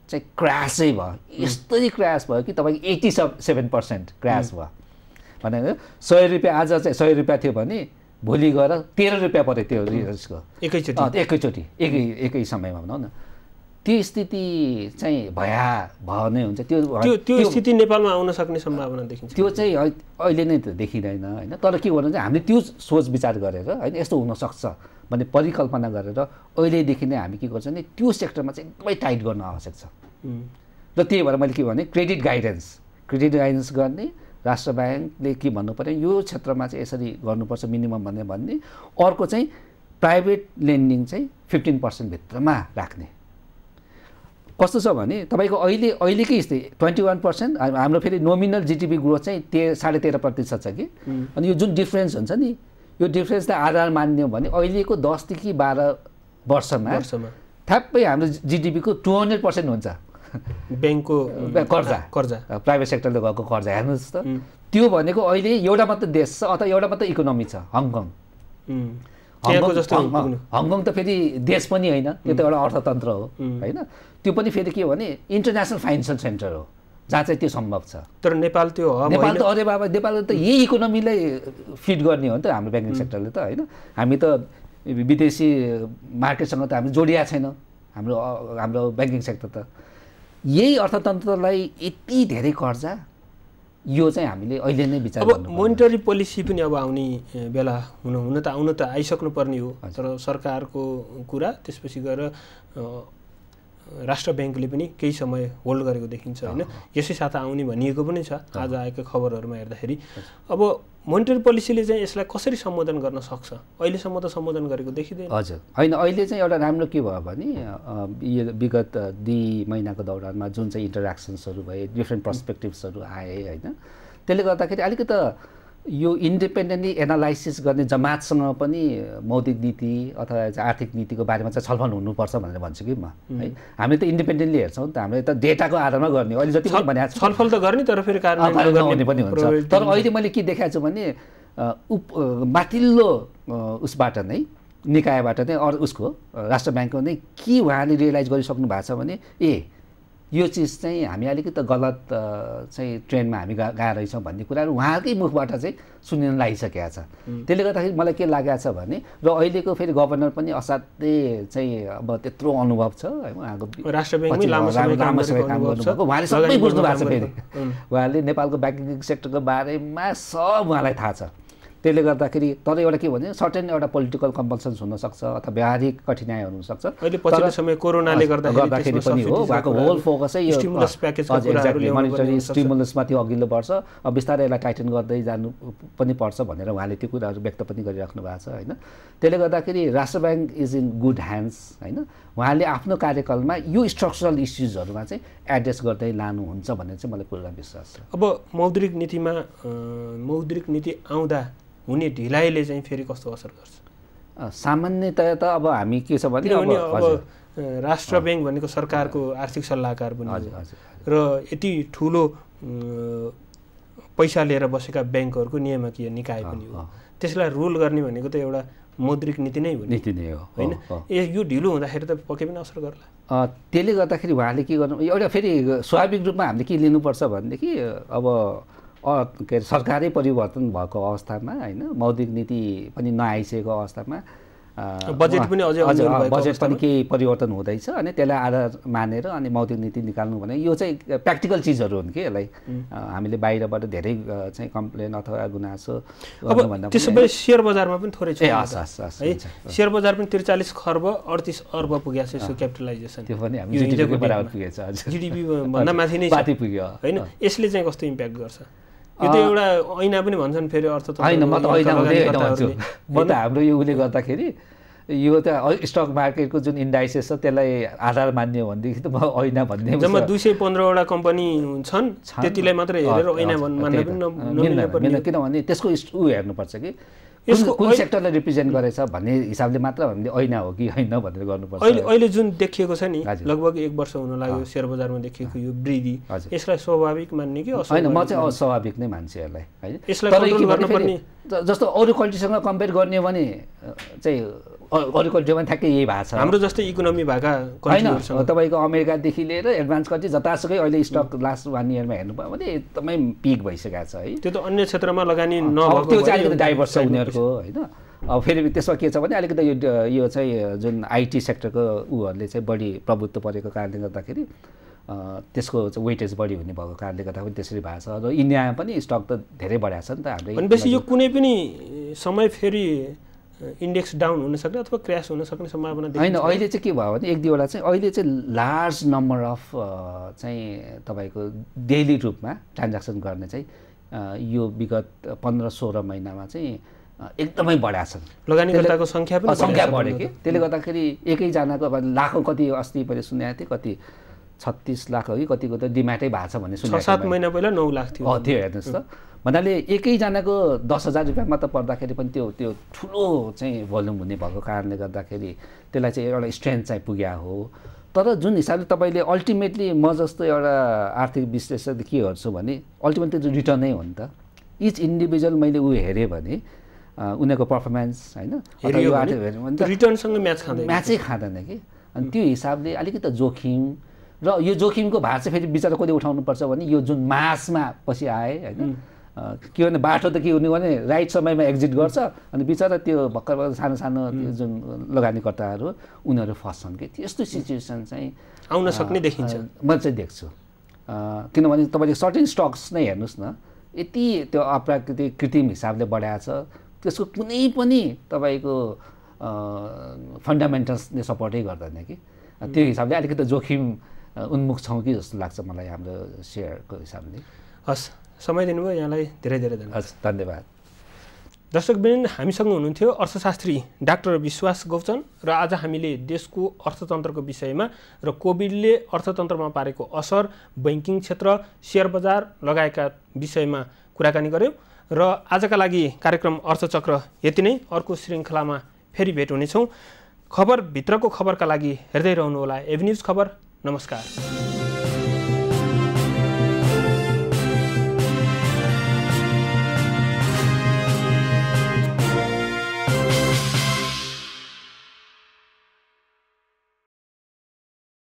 चाहिँ क्रासै भयो यस्तै क्रास भयो कि तपाईँको एट्टी सेभेन पर्सेन्ट क्रास भयो भने सय रुपियाँ आज चाहिँ सय रुपियाँ थियो भने भोलि गएर तेह्र रुपियाँ पऱ्यो त्यो रिजल्सको एकैचोटि एकैचोटि एकै एकै समयमा भनौँ न त्यो स्थिति चाहिँ भया भयो नै हुन्छ त्यो त्यो स्थिति नेपालमा आउन सक्ने सम्भावना देखिन्छ त्यो चाहिँ अहिले नै त देखिँदैन होइन तर के गर्नु चाहिँ हामीले त्यो सोच विचार गरेर होइन यस्तो हुनसक्छ भन्ने परिकल्पना गरेर अहिलेदेखि नै हामी के गर्छौँ भने त्यो सेक्टरमा चाहिँ एकदमै टाइट गर्न आवश्यक छ र त्यही भएर मैले के भने क्रेडिट गाइडेन्स क्रेडिट गाइडेन्स गर्ने राष्ट्र ब्याङ्कले के भन्नु पऱ्यो यो क्षेत्रमा चाहिँ यसरी गर्नुपर्छ मिनिमम भन्ने भन्ने अर्को चाहिँ प्राइभेट लेन्डिङ चाहिँ फिफ्टिन पर्सेन्टभित्रमा राख्ने कस्तो छ भने तपाईँको अहिले अहिलेकै स्थिति ट्वेन्टी वान पर्सेन्ट हाम्रो फेरि नोमिनल जिडिपी ग्रोथ चाहिँ ते साढे तेह्र प्रतिशत छ कि अनि यो जुन डिफ्रेन्स हुन्छ नि यो डिफ्रेन्सलाई आधार मान्यौँ भने अहिलेको दसदेखि बाह्र वर्षमा थ्याप्पै हाम्रो जिडिपीको टु हन्ड्रेड पर्सेन्ट हुन्छ ब्याङ्कको कर्जा कर्जा प्राइभेट सेक्टरले गएको कर्जा हेर्नुहोस् त त्यो भनेको अहिले एउटा मात्र देश छ अथवा एउटा मात्र इकोनोमी छ हङकङ हङकङ जस्तो हङकङ त फेरि देश पनि होइन त्यो त एउटा अर्थतन्त्र हो होइन त्यो पनि फेरि के हो भने इन्टरनेसनल फाइनेन्सियल सेन्टर हो जहाँ चाहिँ त्यो सम्भव छ तर नेपाल त्यो नेपाल त अरे बाबा नेपाल त यही इकोनोमीलाई फिट गर्ने हो नि त हाम्रो ब्याङ्किङ सेक्टरले त होइन हामी त विदेशी मार्केटसँग त हामी जोडिया छैन हाम्रो हाम्रो ब्याङ्किङ सेक्टर त यही अर्थतन्त्रलाई यति धेरै कर्जा यो चाहिँ हामीले अहिले नै विचार अब मोनिटरी पोलिसी पनि अब आउने बेला हुन हुन त आउन त आइसक्नुपर्ने हो तर सरकारको कुरा त्यसपछि गएर राष्ट्र ब्याङ्कले पनि केही समय होल्ड गरेको देखिन्छ होइन यसै साथ आउने भनिएको पनि छ आज आएका खबरहरूमा हेर्दाखेरि अब मोनिटरी पोलिसीले चाहिँ यसलाई कसरी सम्बोधन गर्न सक्छ अहिलेसम्म त सम्बोधन गरेको देखिँदैन हजुर होइन अहिले चाहिँ एउटा राम्रो के भयो भने यो विगत दुई महिनाको दौरानमा जुन चाहिँ इन्टरेक्सन्सहरू भए डिफ्रेन्ट पर्सपेक्टिभ्सहरू आए होइन त्यसले गर्दाखेरि अलिकति यो इन्डिपेन्डेन्टली एनालाइसिस गर्ने जमातसँग पनि मौद्रिक नीति अथवा आर्थिक नीतिको बारेमा चाहिँ छलफल हुनुपर्छ भनेर भन्छु कि म है हामीले त इन्डिपेन्डेन्टली हेर्छौँ त हामीले त डेटाको आधारमा गर्ने अहिले जति पनि छलफल त गर्ने तर फेरि कारण पनि हुन्छ तर अहिले मैले के देखाएको छु भने उप माथिल्लो उसबाट नै निकायबाट नै अरू उसको राष्ट्र ब्याङ्कको नै के उहाँले रियलाइज गरिसक्नु भएको छ भने ए यो चिज चाहिँ हामी अलिकति गलत चाहिँ ट्रेनमा हामी गा गएको रहेछौँ भन्ने कुराहरू उहाँकै मुखबाट चाहिँ सुनिन लागिसकेको छ त्यसले गर्दाखेरि मलाई के लागेको छ भने र अहिलेको फेरि गभर्नर पनि असाध्यै चाहिँ अब त्यत्रो अनुभव छ उहाँको लामो काम गर्नुभएको उहाँले सबै बुझ्नु छ फेरि उहाँले नेपालको ब्याङ्किङ सेक्टरको बारेमा सब उहाँलाई थाहा छ त्यसले गर्दाखेरि तर एउटा के भन्छ सर्टेन एउटा पोलिटिकल कम्पल्सन्स हुनसक्छ अथवा व्यावहारिक कठिनाइहरू हुनसक्छ स्टिमुलसमाथि समय कोरोनाले गर्दाखेरि पनि हो उहाँको होल फोकसै यो स्टिमुलसमा अघिल्लो वर्ष अब बिस्तारै यसलाई टाइटन गर्दै जानु पनि पर्छ भनेर उहाँले त्यो कुराहरू व्यक्त पनि गरिराख्नु भएको छ होइन त्यसले गर्दाखेरि Rastra bank is in good hands होइन उहाँले आफ्नो कार्यकालमा यो स्ट्रक्चरल इस्युजहरूमा चाहिँ एड्रेस गर्दै लानुहुन्छ भन्ने चाहिँ मलाई पूर्ण विश्वास छ अब मौद्रिक नीतिमा मौद्रिक नीति आउँदा हुने ढिलाइले चाहिँ फेरि कस्तो असर गर्छ सामान्यतया त अब हामी के छ भने अब राष्ट्र ब्याङ्क भनेको सरकारको आर्थिक सल्लाहकार पनि हजुर हजुर र यति ठुलो पैसा लिएर बसेका ब्याङ्कहरूको नियामकीय निकाय पनि हो त्यसलाई रुल गर्ने भनेको त एउटा मौद्रिक नीति नै हो नीति नै हो होइन यो ढिलो हुँदाखेरि त पक्कै पनि असर गर्ला त्यसले गर्दाखेरि उहाँले के गर्नु एउटा फेरि स्वाभाविक रूपमा हामीले के लिनुपर्छ भनेदेखि अब के अरे सरकारै परिवर्तन भएको अवस्थामा होइन मौद्रिक नीति पनि नआइसकेको अवस्थामा बजेट पनि अझै बजेट पनि केही परिवर्तन हुँदैछ अनि त्यसलाई आधार मानेर अनि मौद्रिक नीति निकाल्नु भने यो चाहिँ प्र्याक्टिकल चिजहरू हुन् कि यसलाई हामीले बाहिरबाट धेरै चाहिँ कम्प्लेन अथवा गुनासो त्यसो भए सेयर बजारमा पनि थोरै छ है सेयर बजार पनि त्रिचालिस खर्ब अडतिस अर्ब पुगेको यसको क्यापिटलाइजेसन त्यो पनि हामी जिडिपी बराबर जिडिपी भन्दा माथि नै पुग्यो होइन यसले चाहिँ कस्तो इम्प्याक्ट गर्छ एउटा ऐना पनि भन्छन् फेरि अर्थ होइन म त ऐना भन्छु म त हाम्रो यो उसले गर्दाखेरि यो त स्टक मार्केटको जुन इन्डाइसेस छ त्यसलाई आधार मान्यो भनेदेखि त म ऐना भन्ने जम्मा दुई सय पन्ध्रवटा कम्पनी छन् त्यतिलाई मात्रै हेरेर ऐना किनभने त्यसको ऊ हेर्नुपर्छ कि यसको कुन सेक्टरलाई रिप्रेजेन्ट गरेछ भन्ने हिसाबले मात्र हामीले ऐना हो कि होइन भनेर गर्नुपर्छ अहिले अहिले जुन देखिएको छ नि लगभग एक वर्ष हुन लाग्यो सेयर बजारमा देखिएको यो वृद्धि यसलाई स्वाभाविक मान्ने कि होइन म चाहिँ अस्वाभाविक नै मान्छेहरूलाई होइन यसलाई जस्तो अरू कन्ट्रीसँग कम्पेयर गर्ने भने चाहिँ अरू कन्ट्रीमा ठ्याक्कै यही भएको छ हाम्रो जस्तै इकोनोमी भएका होइन तपाईँको अमेरिकादेखि लिएर एडभान्स कन्ट्री जतासुकै अहिले स्टक लास्ट वान इयरमा हेर्नुभयो भने एकदमै पिक भइसकेको छ है त्यो त अन्य क्षेत्रमा लगानी नभएको त्यो चाहिँ अलिकति डाइभर्स छ उनीहरूको होइन अब फेरि त्यसमा के छ भने अलिकति यो यो चाहिँ जुन आइटी सेक्टरको उहरूले चाहिँ बढी प्रभुत्व परेको कारणले गर्दाखेरि त्यसको चाहिँ वेटेज बढी हुने भएको कारणले गर्दा पनि त्यसरी भएको छ र इन्डियामा पनि स्टक त धेरै बढाएको छ नि त हाम्रो बेसी यो कुनै पनि समय फेरि इन्डेक्स डाउन हुनसक्ने अथवा क्रास हुनसक्ने सम्भावना होइन अहिले चाहिँ के भयो भने एक दुईवटा चाहिँ अहिले चाहिँ लार्ज नम्बर अफ चाहिँ तपाईँको डेली रूपमा ट्रान्ज्याक्सन गर्ने चाहिँ यो विगत पन्ध्र सोह्र महिनामा चाहिँ एकदमै बढाएको छन् लगानीकर्ताको सङ्ख्या पनि सङ्ख्या बढ्यो कि त्यसले गर्दाखेरि एकैजनाको अब लाखौँ कति अस्ति मैले सुनेको थिएँ कति छत्तिस लाख हो कि कतिको त डिमाटै भएको छ भन्ने सुन्नु सात महिना पहिला नौ लाख थियो थियो हेर्नुहोस् त भन्नाले एकैजनाको दस हजार रुपियाँ मात्र पर्दाखेरि पनि त्यो त्यो ठुलो चाहिँ भोल्युम हुने भएको कारणले गर्दाखेरि त्यसलाई चाहिँ एउटा स्ट्रेन्थ चाहिँ पुग्या हो तर जुन हिसाबले तपाईँले अल्टिमेटली म जस्तो एउटा आर्थिक विश्लेषण के गर्छु भने अल्टिमेटली त्यो रिटर्नै हो नि त इच इन्डिभिजुअल मैले ऊ हेरेँ भने उनीहरूको पर्फर्मेन्स होइन रिटर्नसँग म्याच खाँदैन म्याचै खाँदैन कि अनि त्यो हिसाबले अलिकति जोखिम र यो जोखिमको भार चाहिँ फेरि बिचरा कसले उठाउनुपर्छ भने यो जुन मासमा पछि आए होइन के भने बाटो त के हुने भने राइट समयमा एक्जिट गर्छ अनि बिचरा त्यो भर्खर भर्खर सानो सानो जुन लगानीकर्ताहरू उनीहरू फस्छन् कि त्यस्तो सिचुएसन चाहिँ आउन सक्ने देखिन्छ म चाहिँ देख्छु किनभने तपाईँले सर्टिन स्टक्स नै हेर्नुहोस् न यति त्यो अप्राकृतिक कृत्रिम हिसाबले बढाएको छ त्यसको कुनै पनि तपाईँको फन्डामेन्टल्सले सपोर्टै गर्दैन कि त्यो हिसाबले अलिकति जोखिम उन्मुख छौँ कि जस्तो लाग्छ मलाई हाम्रो सेयरको हिसाबले हस् समय दिनुभयो यहाँलाई धेरै धेरै धन्यवाद हजुर धन्यवाद दर्शकबिन हामीसँग हुनुहुन्थ्यो अर्थशास्त्री डाक्टर विश्वास गौचन र आज हामीले देशको अर्थतन्त्रको विषयमा र कोभिडले अर्थतन्त्रमा पारेको असर बैङ्किङ क्षेत्र सेयर बजार लगायतका विषयमा कुराकानी गऱ्यौँ र आजका लागि कार्यक्रम अर्थचक्र यति नै अर्को श्रृङ्खलामा फेरि भेट हुनेछौँ खबरभित्रको खबरका लागि हेर्दै रहनुहोला एभिन्युज खबर नमस्कार